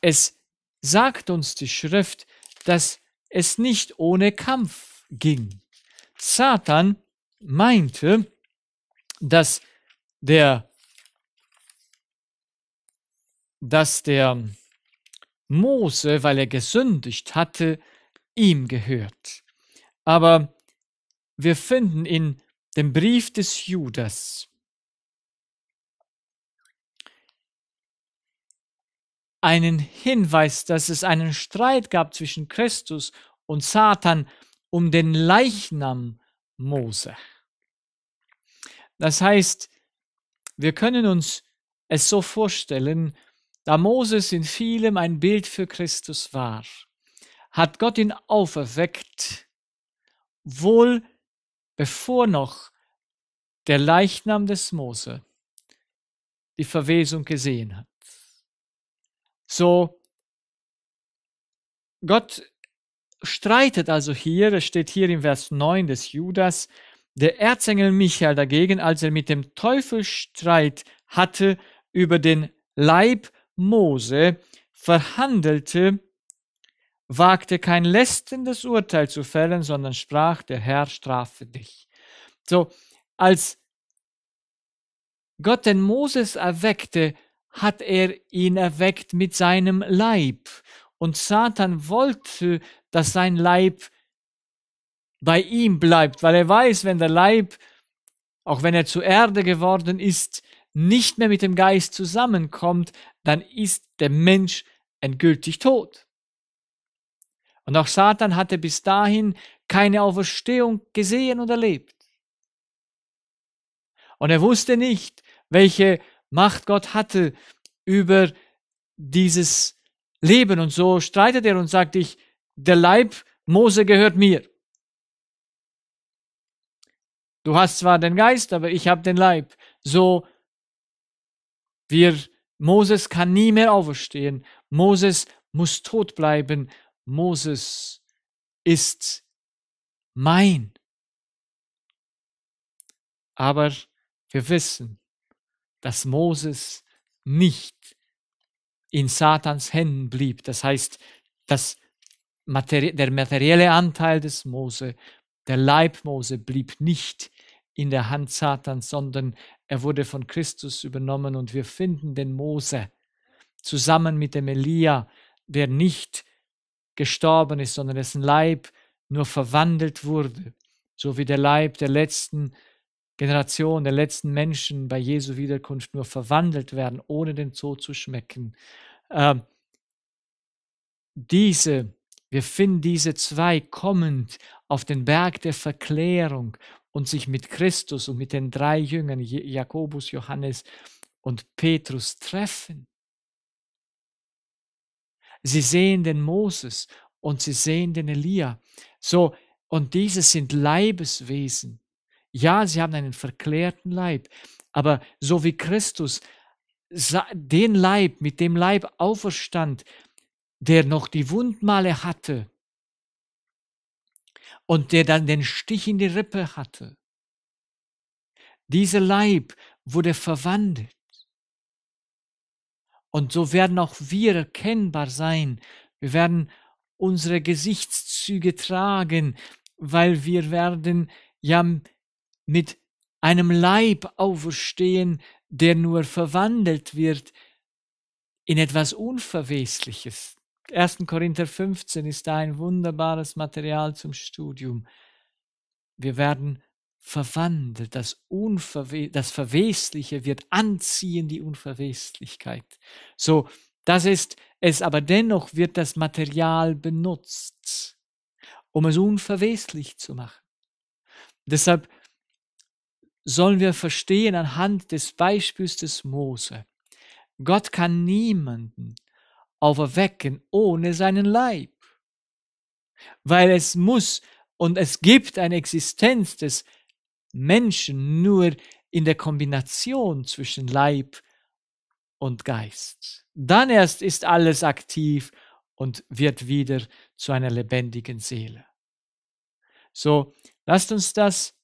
es sagt uns die Schrift, dass es nicht ohne Kampf ging. Satan meinte, dass der, dass der Mose, weil er gesündigt hatte, ihm gehört. Aber wir finden in dem Brief des Judas, einen Hinweis, dass es einen Streit gab zwischen Christus und Satan um den Leichnam Mose. Das heißt, wir können uns es so vorstellen, da Moses in vielem ein Bild für Christus war, hat Gott ihn auferweckt, wohl bevor noch der Leichnam des Mose die Verwesung gesehen hat. So, Gott streitet also hier, es steht hier im Vers 9 des Judas, der Erzengel Michael dagegen, als er mit dem Teufel Streit hatte über den Leib Mose, verhandelte, wagte kein lästendes Urteil zu fällen, sondern sprach, der Herr strafe dich. So, als Gott den Moses erweckte, hat er ihn erweckt mit seinem Leib. Und Satan wollte, dass sein Leib bei ihm bleibt, weil er weiß, wenn der Leib, auch wenn er zu Erde geworden ist, nicht mehr mit dem Geist zusammenkommt, dann ist der Mensch endgültig tot. Und auch Satan hatte bis dahin keine Auferstehung gesehen und erlebt. Und er wusste nicht, welche Macht Gott hatte über dieses Leben. Und so streitet er und sagt, ich, der Leib Mose gehört mir. Du hast zwar den Geist, aber ich habe den Leib. So, wir, Moses kann nie mehr auferstehen. Moses muss tot bleiben. Moses ist mein. Aber wir wissen, dass Moses nicht in Satans Händen blieb. Das heißt, dass der materielle Anteil des Mose, der Leib Mose, blieb nicht in der Hand Satans, sondern er wurde von Christus übernommen und wir finden den Mose zusammen mit dem Elia, der nicht gestorben ist, sondern dessen Leib nur verwandelt wurde, so wie der Leib der letzten Generation der letzten Menschen bei Jesu Wiederkunft nur verwandelt werden, ohne den Tod zu schmecken. Ähm, diese, wir finden diese zwei kommend auf den Berg der Verklärung und sich mit Christus und mit den drei Jüngern, Jakobus, Johannes und Petrus treffen. Sie sehen den Moses und sie sehen den Elia. So, und diese sind Leibeswesen ja, sie haben einen verklärten Leib, aber so wie Christus den Leib mit dem Leib auferstand, der noch die Wundmale hatte und der dann den Stich in die Rippe hatte. Dieser Leib wurde verwandelt. Und so werden auch wir erkennbar sein. Wir werden unsere Gesichtszüge tragen, weil wir werden ja mit einem Leib auferstehen, der nur verwandelt wird in etwas Unverwesliches. 1. Korinther 15 ist da ein wunderbares Material zum Studium. Wir werden verwandelt, das, Unverwe das Verwesliche wird anziehen, die Unverweslichkeit. So, das ist es, aber dennoch wird das Material benutzt, um es unverweslich zu machen. Deshalb sollen wir verstehen anhand des Beispiels des Mose. Gott kann niemanden auferwecken ohne seinen Leib, weil es muss und es gibt eine Existenz des Menschen nur in der Kombination zwischen Leib und Geist. Dann erst ist alles aktiv und wird wieder zu einer lebendigen Seele. So, lasst uns das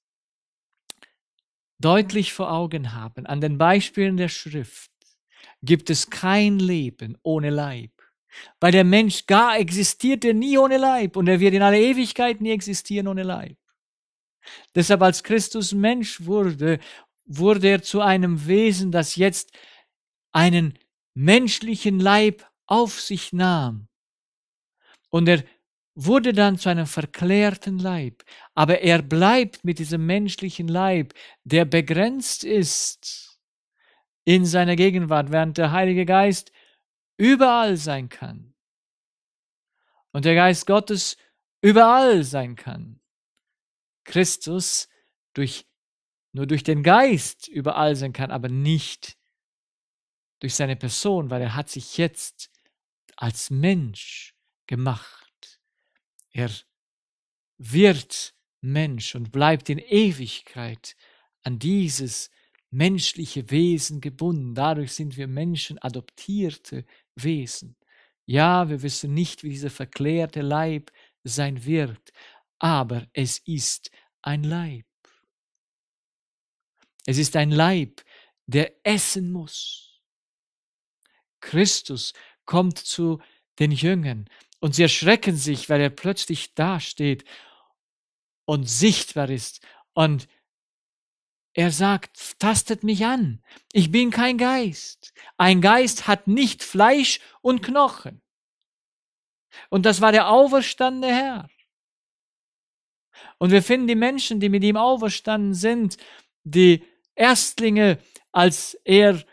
deutlich vor Augen haben, an den Beispielen der Schrift, gibt es kein Leben ohne Leib. Weil der Mensch gar existierte nie ohne Leib und er wird in aller Ewigkeit nie existieren ohne Leib. Deshalb, als Christus Mensch wurde, wurde er zu einem Wesen, das jetzt einen menschlichen Leib auf sich nahm. Und er wurde dann zu einem verklärten Leib, aber er bleibt mit diesem menschlichen Leib, der begrenzt ist in seiner Gegenwart, während der Heilige Geist überall sein kann und der Geist Gottes überall sein kann. Christus durch, nur durch den Geist überall sein kann, aber nicht durch seine Person, weil er hat sich jetzt als Mensch gemacht er wird Mensch und bleibt in Ewigkeit an dieses menschliche Wesen gebunden. Dadurch sind wir Menschen adoptierte Wesen. Ja, wir wissen nicht, wie dieser verklärte Leib sein wird, aber es ist ein Leib. Es ist ein Leib, der essen muss. Christus kommt zu den Jüngern und sie erschrecken sich, weil er plötzlich dasteht und sichtbar ist. Und er sagt, tastet mich an. Ich bin kein Geist. Ein Geist hat nicht Fleisch und Knochen. Und das war der auferstandene Herr. Und wir finden die Menschen, die mit ihm auferstanden sind, die Erstlinge, als er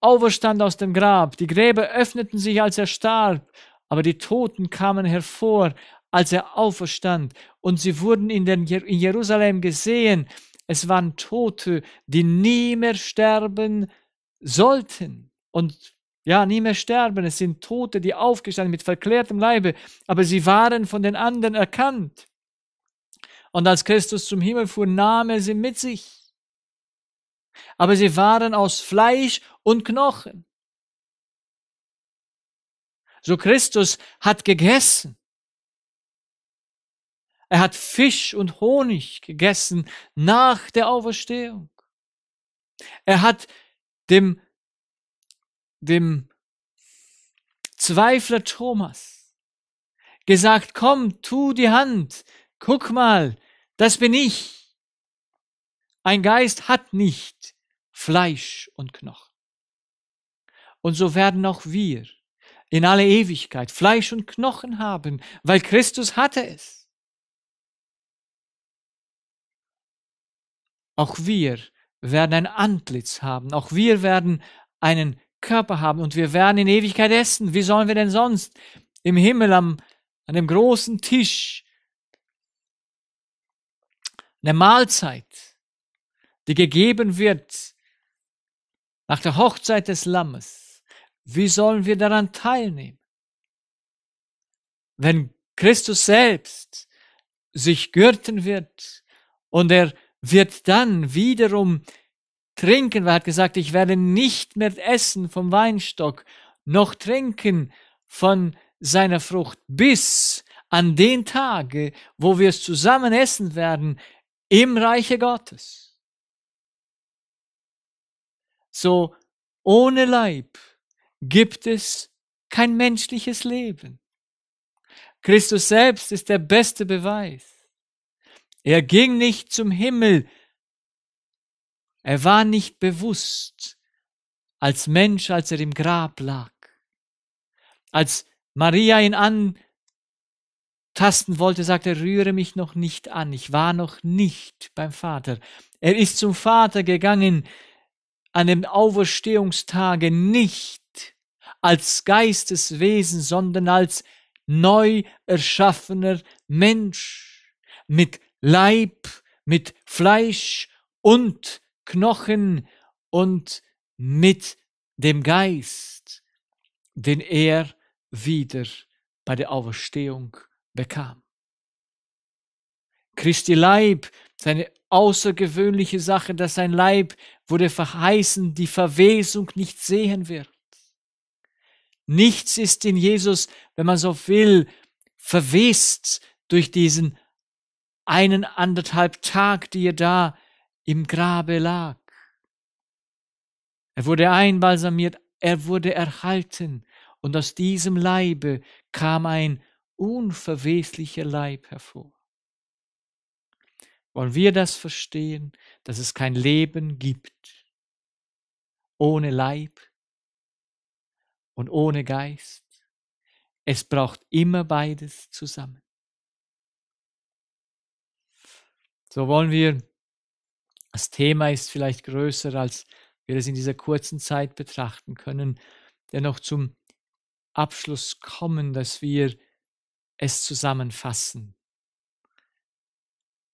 auferstand aus dem Grab. Die Gräber öffneten sich, als er starb. Aber die Toten kamen hervor, als er auferstand, und sie wurden in, den, in Jerusalem gesehen. Es waren Tote, die nie mehr sterben sollten. Und ja, nie mehr sterben. Es sind Tote, die aufgestanden mit verklärtem Leibe, aber sie waren von den anderen erkannt. Und als Christus zum Himmel fuhr, nahm er sie mit sich. Aber sie waren aus Fleisch und Knochen. So Christus hat gegessen. Er hat Fisch und Honig gegessen nach der Auferstehung. Er hat dem, dem Zweifler Thomas gesagt, komm, tu die Hand, guck mal, das bin ich. Ein Geist hat nicht Fleisch und Knochen. Und so werden auch wir in alle Ewigkeit, Fleisch und Knochen haben, weil Christus hatte es. Auch wir werden ein Antlitz haben, auch wir werden einen Körper haben und wir werden in Ewigkeit essen. Wie sollen wir denn sonst im Himmel am, an dem großen Tisch eine Mahlzeit, die gegeben wird nach der Hochzeit des Lammes, wie sollen wir daran teilnehmen? Wenn Christus selbst sich gürten wird und er wird dann wiederum trinken, weil er hat gesagt, ich werde nicht mehr essen vom Weinstock, noch trinken von seiner Frucht, bis an den Tage, wo wir es zusammen essen werden im Reiche Gottes. So ohne Leib gibt es kein menschliches Leben. Christus selbst ist der beste Beweis. Er ging nicht zum Himmel. Er war nicht bewusst als Mensch, als er im Grab lag. Als Maria ihn antasten wollte, sagte er, rühre mich noch nicht an. Ich war noch nicht beim Vater. Er ist zum Vater gegangen an dem Auferstehungstage nicht als Geisteswesen, sondern als neu erschaffener Mensch mit Leib, mit Fleisch und Knochen und mit dem Geist, den er wieder bei der Auferstehung bekam. Christi Leib, seine außergewöhnliche Sache, dass sein Leib wurde verheißen, die Verwesung nicht sehen wird. Nichts ist in Jesus, wenn man so will, verwest durch diesen einen anderthalb Tag, die er da im Grabe lag. Er wurde einbalsamiert, er wurde erhalten, und aus diesem Leibe kam ein unverweslicher Leib hervor. Wollen wir das verstehen, dass es kein Leben gibt ohne Leib, und ohne Geist. Es braucht immer beides zusammen. So wollen wir, das Thema ist vielleicht größer, als wir es in dieser kurzen Zeit betrachten können, dennoch zum Abschluss kommen, dass wir es zusammenfassen.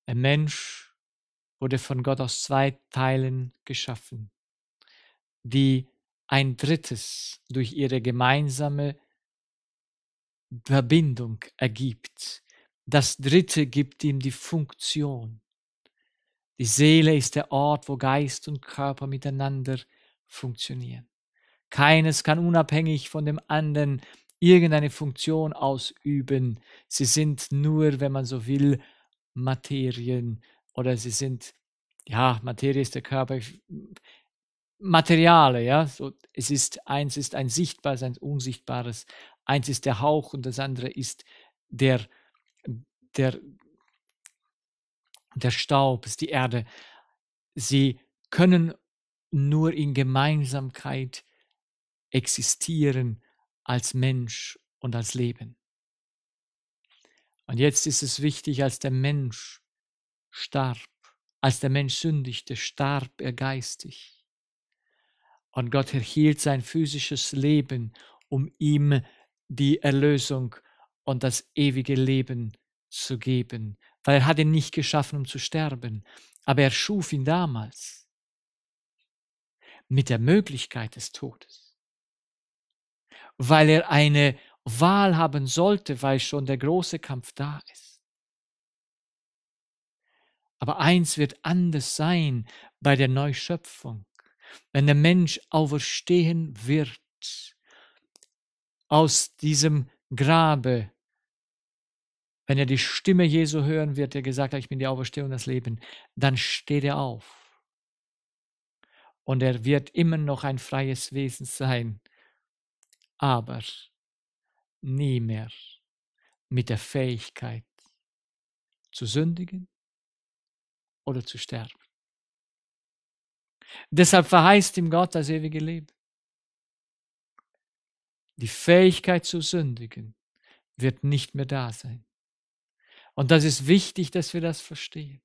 Ein Mensch wurde von Gott aus zwei Teilen geschaffen, die ein drittes durch ihre gemeinsame Verbindung ergibt. Das dritte gibt ihm die Funktion. Die Seele ist der Ort, wo Geist und Körper miteinander funktionieren. Keines kann unabhängig von dem anderen irgendeine Funktion ausüben. Sie sind nur, wenn man so will, Materien oder sie sind, ja, Materie ist der Körper. Ich Materiale, ja. So, es ist eins ist ein sichtbares, ein unsichtbares, eins ist der Hauch und das andere ist der, der, der Staub, ist die Erde. Sie können nur in Gemeinsamkeit existieren als Mensch und als Leben. Und jetzt ist es wichtig, als der Mensch starb, als der Mensch sündigte, starb er geistig. Und Gott erhielt sein physisches Leben, um ihm die Erlösung und das ewige Leben zu geben, weil er hat ihn nicht geschaffen, um zu sterben, aber er schuf ihn damals mit der Möglichkeit des Todes, weil er eine Wahl haben sollte, weil schon der große Kampf da ist. Aber eins wird anders sein bei der Neuschöpfung. Wenn der Mensch auferstehen wird aus diesem Grabe, wenn er die Stimme Jesu hören wird, der gesagt hat, ich bin die Auferstehung, das Leben, dann steht er auf. Und er wird immer noch ein freies Wesen sein, aber nie mehr mit der Fähigkeit zu sündigen oder zu sterben. Deshalb verheißt ihm Gott das ewige Leben. Die Fähigkeit zu sündigen wird nicht mehr da sein. Und das ist wichtig, dass wir das verstehen.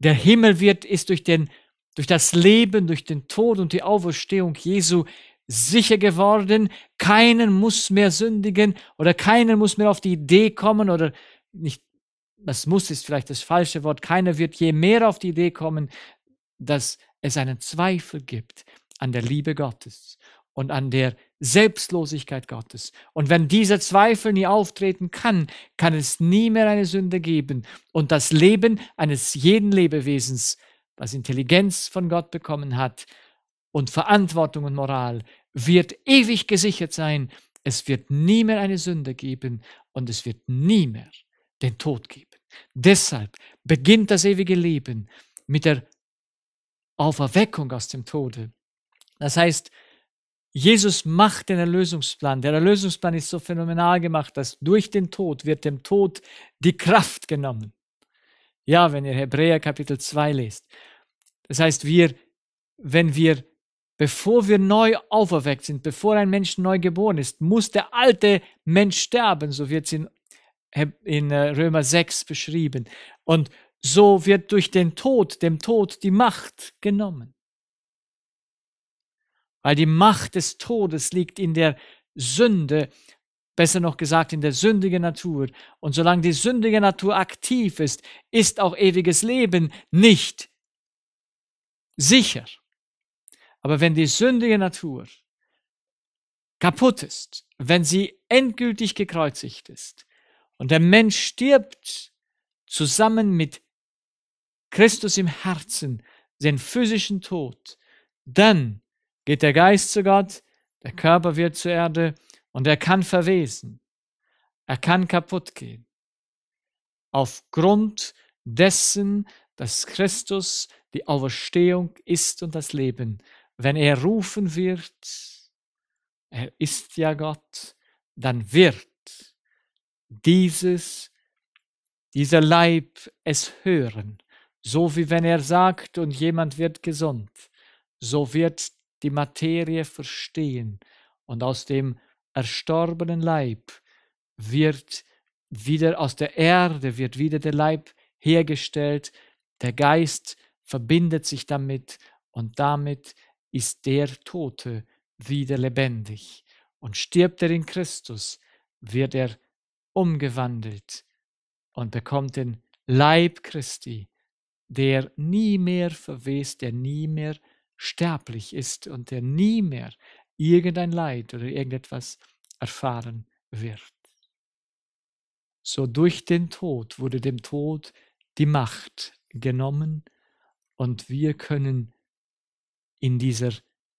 Der Himmel wird, ist durch den durch das Leben, durch den Tod und die Auferstehung Jesu sicher geworden. Keinen muss mehr sündigen oder keinen muss mehr auf die Idee kommen oder nicht, das muss ist vielleicht das falsche Wort. Keiner wird je mehr auf die Idee kommen, dass es einen Zweifel gibt an der Liebe Gottes und an der Selbstlosigkeit Gottes. Und wenn dieser Zweifel nie auftreten kann, kann es nie mehr eine Sünde geben. Und das Leben eines jeden Lebewesens, das Intelligenz von Gott bekommen hat und Verantwortung und Moral, wird ewig gesichert sein. Es wird nie mehr eine Sünde geben und es wird nie mehr den Tod geben. Deshalb beginnt das ewige Leben mit der Auferweckung aus dem Tode. Das heißt, Jesus macht den Erlösungsplan. Der Erlösungsplan ist so phänomenal gemacht, dass durch den Tod wird dem Tod die Kraft genommen. Ja, wenn ihr Hebräer Kapitel 2 lest. Das heißt, wir, wenn wir, bevor wir neu auferweckt sind, bevor ein Mensch neu geboren ist, muss der alte Mensch sterben, so wird es in, in äh, Römer 6 beschrieben. Und so wird durch den Tod, dem Tod, die Macht genommen. Weil die Macht des Todes liegt in der Sünde, besser noch gesagt in der sündigen Natur. Und solange die sündige Natur aktiv ist, ist auch ewiges Leben nicht sicher. Aber wenn die sündige Natur kaputt ist, wenn sie endgültig gekreuzigt ist und der Mensch stirbt zusammen mit Christus im Herzen, den physischen Tod, dann geht der Geist zu Gott, der Körper wird zur Erde und er kann verwesen. Er kann kaputt gehen. Aufgrund dessen, dass Christus die Auferstehung ist und das Leben. Wenn er rufen wird, er ist ja Gott, dann wird dieses, dieser Leib es hören. So wie wenn er sagt, und jemand wird gesund, so wird die Materie verstehen, und aus dem erstorbenen Leib wird wieder aus der Erde wird wieder der Leib hergestellt, der Geist verbindet sich damit und damit ist der Tote wieder lebendig. Und stirbt er in Christus, wird er umgewandelt und bekommt den Leib Christi, der nie mehr verwest, der nie mehr sterblich ist und der nie mehr irgendein Leid oder irgendetwas erfahren wird. So durch den Tod wurde dem Tod die Macht genommen und wir können in, dieser,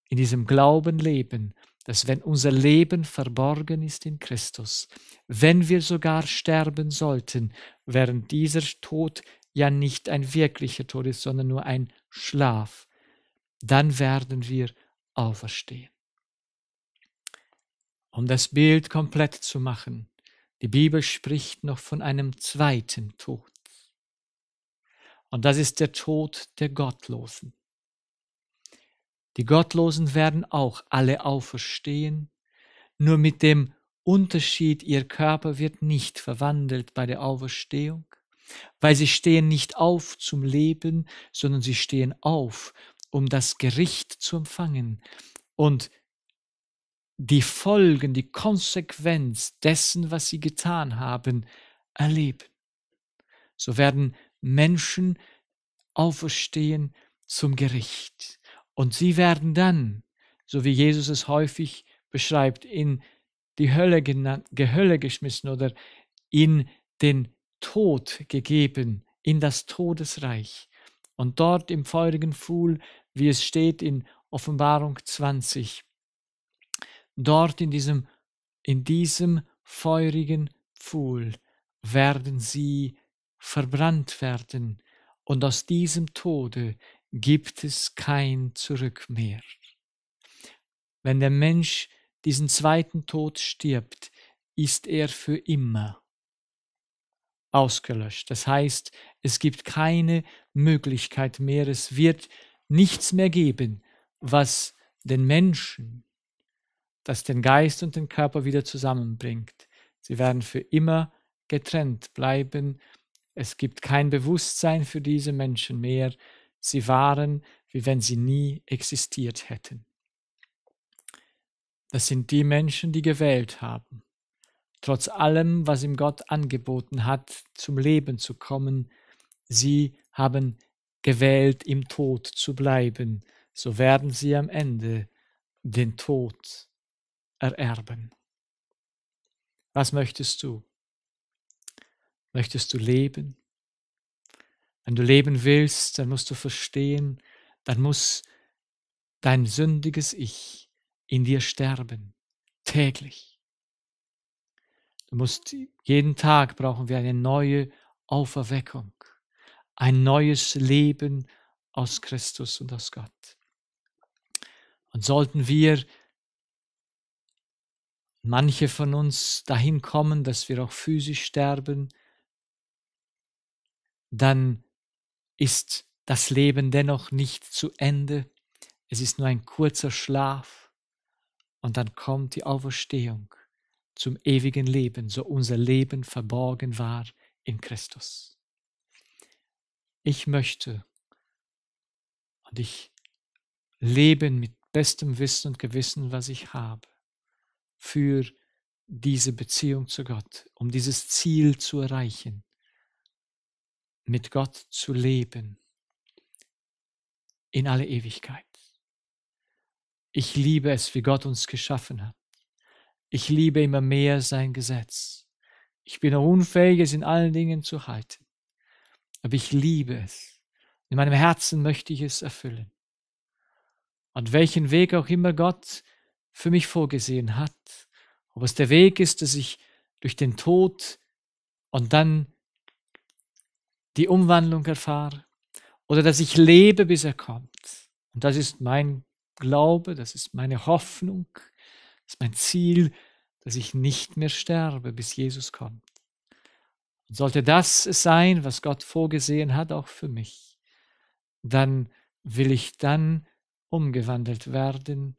in diesem Glauben leben, dass wenn unser Leben verborgen ist in Christus, wenn wir sogar sterben sollten, während dieser Tod ja nicht ein wirklicher Tod ist, sondern nur ein Schlaf, dann werden wir auferstehen. Um das Bild komplett zu machen, die Bibel spricht noch von einem zweiten Tod. Und das ist der Tod der Gottlosen. Die Gottlosen werden auch alle auferstehen, nur mit dem Unterschied, ihr Körper wird nicht verwandelt bei der Auferstehung, weil sie stehen nicht auf zum Leben, sondern sie stehen auf, um das Gericht zu empfangen. Und die Folgen, die Konsequenz dessen, was sie getan haben, erleben. So werden Menschen auferstehen zum Gericht. Und sie werden dann, so wie Jesus es häufig beschreibt, in die Hölle, genannt, Hölle geschmissen oder in den Tod gegeben in das Todesreich. Und dort im feurigen Fuhl, wie es steht in Offenbarung 20, dort in diesem, in diesem feurigen Pfuhl werden sie verbrannt werden, und aus diesem Tode gibt es kein Zurück mehr. Wenn der Mensch diesen zweiten Tod stirbt, ist er für immer ausgelöscht. Das heißt, es gibt keine Möglichkeit mehr, es wird nichts mehr geben, was den Menschen, das den Geist und den Körper wieder zusammenbringt. Sie werden für immer getrennt bleiben. Es gibt kein Bewusstsein für diese Menschen mehr. Sie waren, wie wenn sie nie existiert hätten. Das sind die Menschen, die gewählt haben trotz allem, was ihm Gott angeboten hat, zum Leben zu kommen. Sie haben gewählt, im Tod zu bleiben, so werden sie am Ende den Tod ererben. Was möchtest du? Möchtest du leben? Wenn du leben willst, dann musst du verstehen, dann muss dein sündiges Ich in dir sterben, täglich. Du musst, jeden Tag brauchen wir eine neue Auferweckung, ein neues Leben aus Christus und aus Gott. Und sollten wir, manche von uns, dahin kommen, dass wir auch physisch sterben, dann ist das Leben dennoch nicht zu Ende. Es ist nur ein kurzer Schlaf und dann kommt die Auferstehung zum ewigen Leben, so unser Leben verborgen war in Christus. Ich möchte und ich lebe mit bestem Wissen und Gewissen, was ich habe, für diese Beziehung zu Gott, um dieses Ziel zu erreichen, mit Gott zu leben in alle Ewigkeit. Ich liebe es, wie Gott uns geschaffen hat. Ich liebe immer mehr sein Gesetz. Ich bin unfähig, es in allen Dingen zu halten. Aber ich liebe es. In meinem Herzen möchte ich es erfüllen. Und welchen Weg auch immer Gott für mich vorgesehen hat, ob es der Weg ist, dass ich durch den Tod und dann die Umwandlung erfahre, oder dass ich lebe, bis er kommt. Und das ist mein Glaube, das ist meine Hoffnung, es ist mein Ziel, dass ich nicht mehr sterbe, bis Jesus kommt. Und sollte das es sein, was Gott vorgesehen hat, auch für mich, dann will ich dann umgewandelt werden,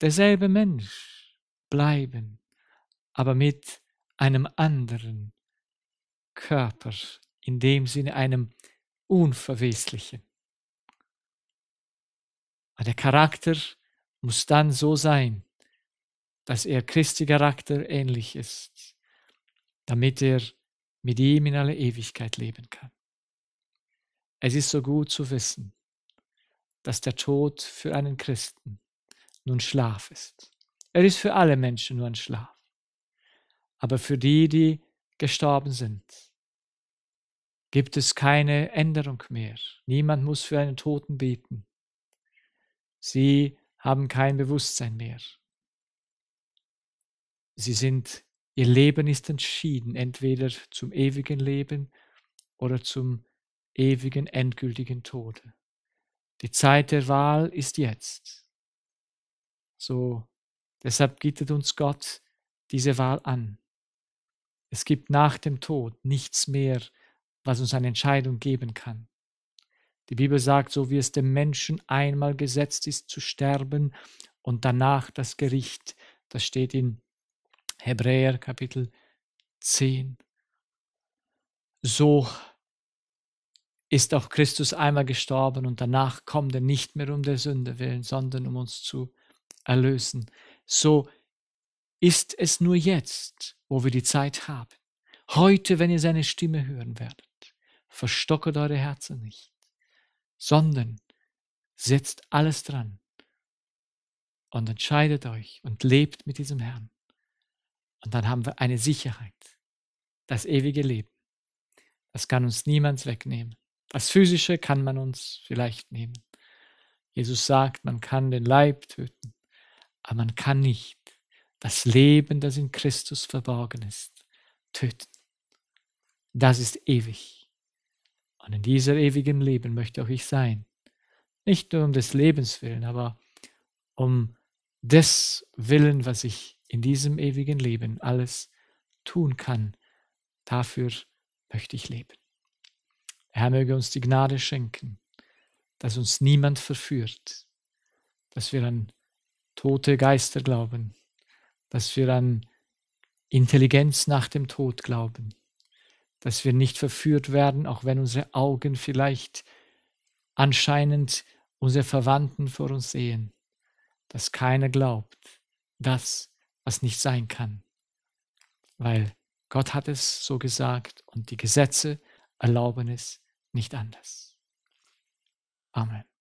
derselbe Mensch bleiben, aber mit einem anderen Körper, in dem Sinne einem unverweslichen. Aber der Charakter muss dann so sein, dass er Christi Charakter ähnlich ist, damit er mit ihm in alle Ewigkeit leben kann. Es ist so gut zu wissen, dass der Tod für einen Christen nun Schlaf ist. Er ist für alle Menschen nur ein Schlaf. Aber für die, die gestorben sind, gibt es keine Änderung mehr. Niemand muss für einen Toten beten. Sie haben kein Bewusstsein mehr. Sie sind, ihr Leben ist entschieden, entweder zum ewigen Leben oder zum ewigen endgültigen Tode. Die Zeit der Wahl ist jetzt. So, deshalb bietet uns Gott diese Wahl an. Es gibt nach dem Tod nichts mehr, was uns eine Entscheidung geben kann. Die Bibel sagt, so wie es dem Menschen einmal gesetzt ist, zu sterben und danach das Gericht. Das steht in Hebräer Kapitel 10. So ist auch Christus einmal gestorben und danach kommt er nicht mehr um der Sünde willen, sondern um uns zu erlösen. So ist es nur jetzt, wo wir die Zeit haben. Heute, wenn ihr seine Stimme hören werdet, verstocket eure Herzen nicht, sondern setzt alles dran und entscheidet euch und lebt mit diesem Herrn. Und dann haben wir eine Sicherheit. Das ewige Leben. Das kann uns niemand wegnehmen. Das Physische kann man uns vielleicht nehmen. Jesus sagt, man kann den Leib töten, aber man kann nicht das Leben, das in Christus verborgen ist, töten. Das ist ewig. Und in diesem ewigen Leben möchte auch ich sein. Nicht nur um des Lebens willen, aber um des Willen, was ich in diesem ewigen Leben alles tun kann. Dafür möchte ich leben. Herr möge uns die Gnade schenken, dass uns niemand verführt, dass wir an tote Geister glauben, dass wir an Intelligenz nach dem Tod glauben, dass wir nicht verführt werden, auch wenn unsere Augen vielleicht anscheinend unsere Verwandten vor uns sehen, dass keiner glaubt, dass was nicht sein kann. Weil Gott hat es so gesagt und die Gesetze erlauben es nicht anders. Amen.